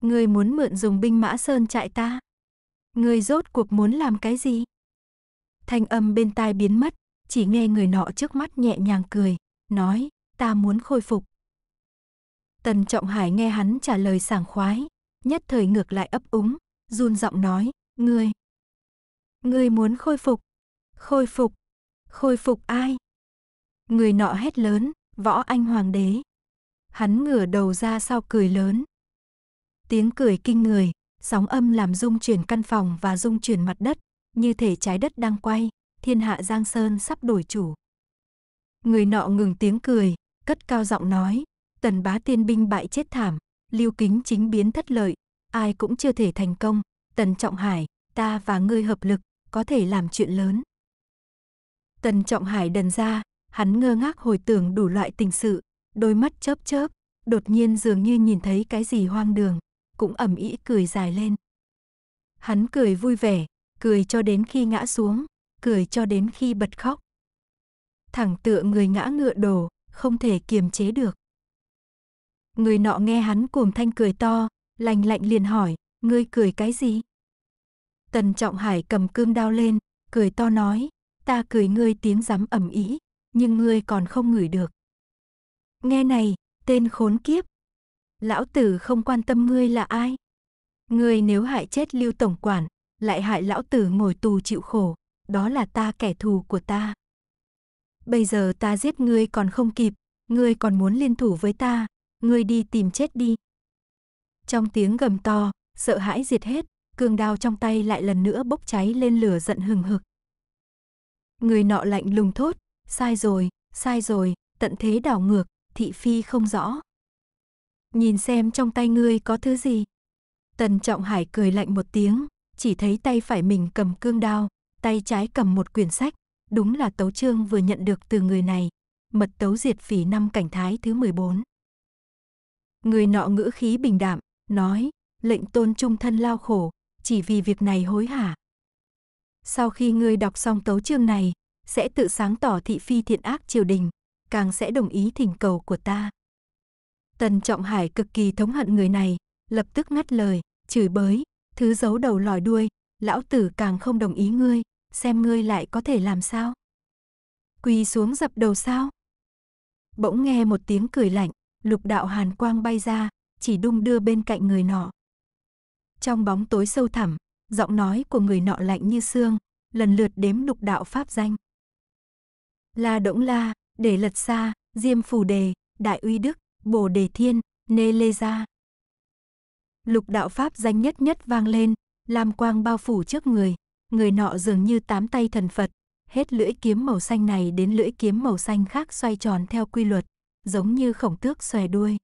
Ngươi muốn mượn dùng binh mã sơn trại ta. Ngươi rốt cuộc muốn làm cái gì? Thanh âm bên tai biến mất, chỉ nghe người nọ trước mắt nhẹ nhàng cười, nói, ta muốn khôi phục. Tần Trọng Hải nghe hắn trả lời sảng khoái, nhất thời ngược lại ấp úng, run giọng nói, ngươi. Ngươi muốn khôi phục, khôi phục, khôi phục ai? Người nọ hét lớn, võ anh hoàng đế. Hắn ngửa đầu ra sau cười lớn. Tiếng cười kinh người, sóng âm làm rung chuyển căn phòng và rung chuyển mặt đất, như thể trái đất đang quay, thiên hạ Giang Sơn sắp đổi chủ. Người nọ ngừng tiếng cười, cất cao giọng nói, tần bá tiên binh bại chết thảm, lưu kính chính biến thất lợi, ai cũng chưa thể thành công, tần trọng hải, ta và ngươi hợp lực, có thể làm chuyện lớn. Tần trọng hải đần ra, Hắn ngơ ngác hồi tưởng đủ loại tình sự, đôi mắt chớp chớp, đột nhiên dường như nhìn thấy cái gì hoang đường, cũng ẩm ý cười dài lên. Hắn cười vui vẻ, cười cho đến khi ngã xuống, cười cho đến khi bật khóc. Thẳng tựa người ngã ngựa đổ, không thể kiềm chế được. Người nọ nghe hắn cuồng thanh cười to, lành lạnh liền hỏi, ngươi cười cái gì? Tần Trọng Hải cầm cơm đao lên, cười to nói, ta cười ngươi tiếng rắm ẩm ý nhưng ngươi còn không ngửi được. Nghe này, tên khốn kiếp. Lão tử không quan tâm ngươi là ai. Ngươi nếu hại chết Lưu Tổng Quản, lại hại lão tử ngồi tù chịu khổ, đó là ta kẻ thù của ta. Bây giờ ta giết ngươi còn không kịp, ngươi còn muốn liên thủ với ta, ngươi đi tìm chết đi. Trong tiếng gầm to, sợ hãi diệt hết, cương đao trong tay lại lần nữa bốc cháy lên lửa giận hừng hực. Người nọ lạnh lùng thốt, sai rồi, sai rồi, tận thế đảo ngược, thị phi không rõ. Nhìn xem trong tay ngươi có thứ gì. Tần Trọng Hải cười lạnh một tiếng, chỉ thấy tay phải mình cầm cương đao, tay trái cầm một quyển sách, đúng là tấu chương vừa nhận được từ người này, mật tấu diệt phỉ năm cảnh thái thứ 14. Người nọ ngữ khí bình đạm, nói, lệnh tôn trung thân lao khổ, chỉ vì việc này hối hả. Sau khi ngươi đọc xong tấu chương này, sẽ tự sáng tỏ thị phi thiện ác triều đình, càng sẽ đồng ý thỉnh cầu của ta. Tần Trọng Hải cực kỳ thống hận người này, lập tức ngắt lời, chửi bới, thứ giấu đầu lòi đuôi, lão tử càng không đồng ý ngươi, xem ngươi lại có thể làm sao. Quỳ xuống dập đầu sao? Bỗng nghe một tiếng cười lạnh, lục đạo hàn quang bay ra, chỉ đung đưa bên cạnh người nọ. Trong bóng tối sâu thẳm, giọng nói của người nọ lạnh như xương, lần lượt đếm lục đạo pháp danh. La Đỗng La, Để Lật Xa, Diêm Phù Đề, Đại Uy Đức, Bồ Đề Thiên, Nê Lê Gia. Lục đạo Pháp danh nhất nhất vang lên, làm quang bao phủ trước người, người nọ dường như tám tay thần Phật, hết lưỡi kiếm màu xanh này đến lưỡi kiếm màu xanh khác xoay tròn theo quy luật, giống như khổng tước xòe đuôi.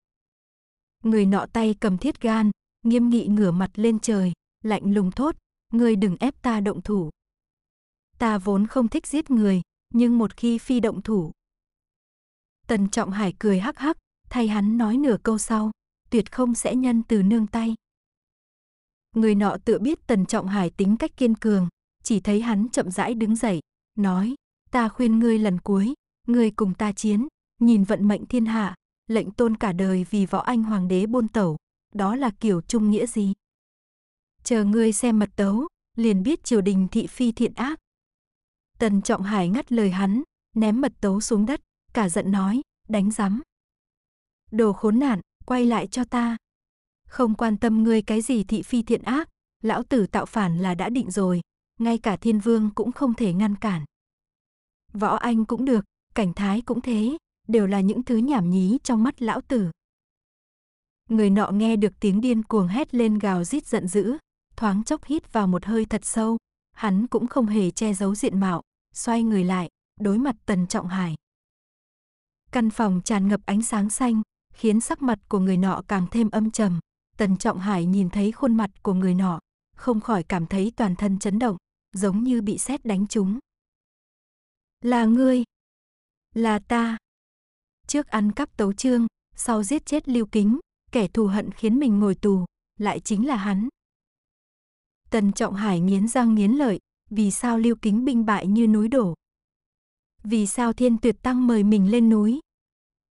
Người nọ tay cầm thiết gan, nghiêm nghị ngửa mặt lên trời, lạnh lùng thốt, người đừng ép ta động thủ. Ta vốn không thích giết người, nhưng một khi phi động thủ. Tần Trọng Hải cười hắc hắc, thay hắn nói nửa câu sau, tuyệt không sẽ nhân từ nương tay. Người nọ tự biết Tần Trọng Hải tính cách kiên cường, chỉ thấy hắn chậm rãi đứng dậy, nói, ta khuyên ngươi lần cuối, ngươi cùng ta chiến, nhìn vận mệnh thiên hạ, lệnh tôn cả đời vì võ anh hoàng đế buôn tẩu, đó là kiểu trung nghĩa gì? Chờ ngươi xem mật tấu, liền biết triều đình thị phi thiện ác, Tần Trọng Hải ngắt lời hắn, ném mật tấu xuống đất, cả giận nói, đánh rắm. Đồ khốn nạn, quay lại cho ta. Không quan tâm ngươi cái gì thị phi thiện ác, lão tử tạo phản là đã định rồi, ngay cả thiên vương cũng không thể ngăn cản. Võ anh cũng được, cảnh thái cũng thế, đều là những thứ nhảm nhí trong mắt lão tử. Người nọ nghe được tiếng điên cuồng hét lên gào rít giận dữ, thoáng chốc hít vào một hơi thật sâu, Hắn cũng không hề che giấu diện mạo, xoay người lại, đối mặt Tần Trọng Hải. Căn phòng tràn ngập ánh sáng xanh, khiến sắc mặt của người nọ càng thêm âm trầm. Tần Trọng Hải nhìn thấy khuôn mặt của người nọ, không khỏi cảm thấy toàn thân chấn động, giống như bị sét đánh trúng. Là ngươi, là ta. Trước ăn cắp tấu trương, sau giết chết Lưu Kính, kẻ thù hận khiến mình ngồi tù, lại chính là hắn, Tần Trọng Hải nghiến răng nghiến lợi, vì sao Lưu Kính binh bại như núi đổ? Vì sao Thiên Tuyệt Tăng mời mình lên núi?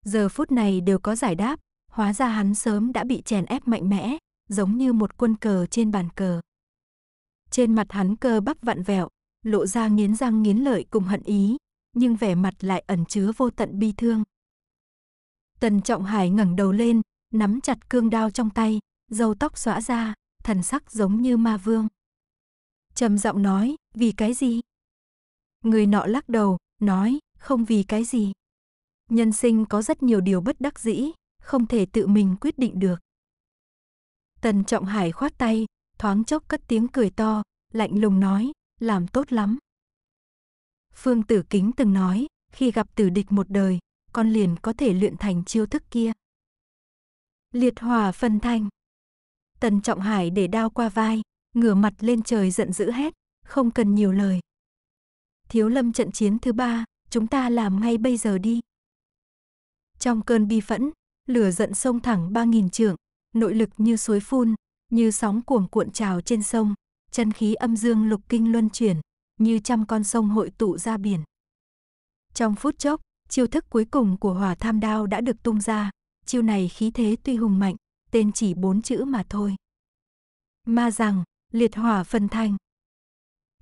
Giờ phút này đều có giải đáp, hóa ra hắn sớm đã bị chèn ép mạnh mẽ, giống như một quân cờ trên bàn cờ. Trên mặt hắn cơ bắp vặn vẹo, lộ ra nghiến răng nghiến lợi cùng hận ý, nhưng vẻ mặt lại ẩn chứa vô tận bi thương. Tần Trọng Hải ngẩng đầu lên, nắm chặt cương đao trong tay, râu tóc xõa ra, thần sắc giống như ma vương. Trầm giọng nói, vì cái gì? Người nọ lắc đầu, nói, không vì cái gì. Nhân sinh có rất nhiều điều bất đắc dĩ, không thể tự mình quyết định được. Tần Trọng Hải khoát tay, thoáng chốc cất tiếng cười to, lạnh lùng nói, làm tốt lắm. Phương Tử Kính từng nói, khi gặp tử địch một đời, con liền có thể luyện thành chiêu thức kia. Liệt hòa phân thanh Tần Trọng Hải để đao qua vai, ngửa mặt lên trời giận dữ hét, không cần nhiều lời. Thiếu lâm trận chiến thứ ba, chúng ta làm ngay bây giờ đi. Trong cơn bi phẫn, lửa giận sông thẳng ba nghìn trượng, nội lực như suối phun, như sóng cuồng cuộn trào trên sông, chân khí âm dương lục kinh luân chuyển, như trăm con sông hội tụ ra biển. Trong phút chốc, chiêu thức cuối cùng của hỏa tham đao đã được tung ra, chiêu này khí thế tuy hùng mạnh, tên chỉ bốn chữ mà thôi. Ma rằng, liệt hỏa phân thanh.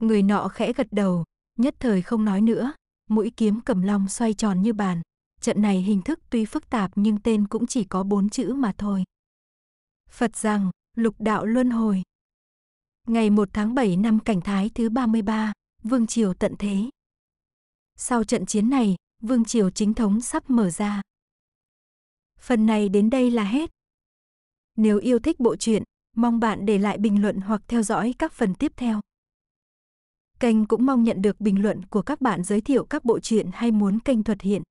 Người nọ khẽ gật đầu, nhất thời không nói nữa, mũi kiếm cầm long xoay tròn như bàn. Trận này hình thức tuy phức tạp nhưng tên cũng chỉ có bốn chữ mà thôi. Phật rằng, lục đạo luân hồi. Ngày 1 tháng 7 năm cảnh thái thứ 33, Vương Triều tận thế. Sau trận chiến này, Vương Triều chính thống sắp mở ra. Phần này đến đây là hết. Nếu yêu thích bộ truyện, mong bạn để lại bình luận hoặc theo dõi các phần tiếp theo. Kênh cũng mong nhận được bình luận của các bạn giới thiệu các bộ truyện hay muốn kênh thuật hiện.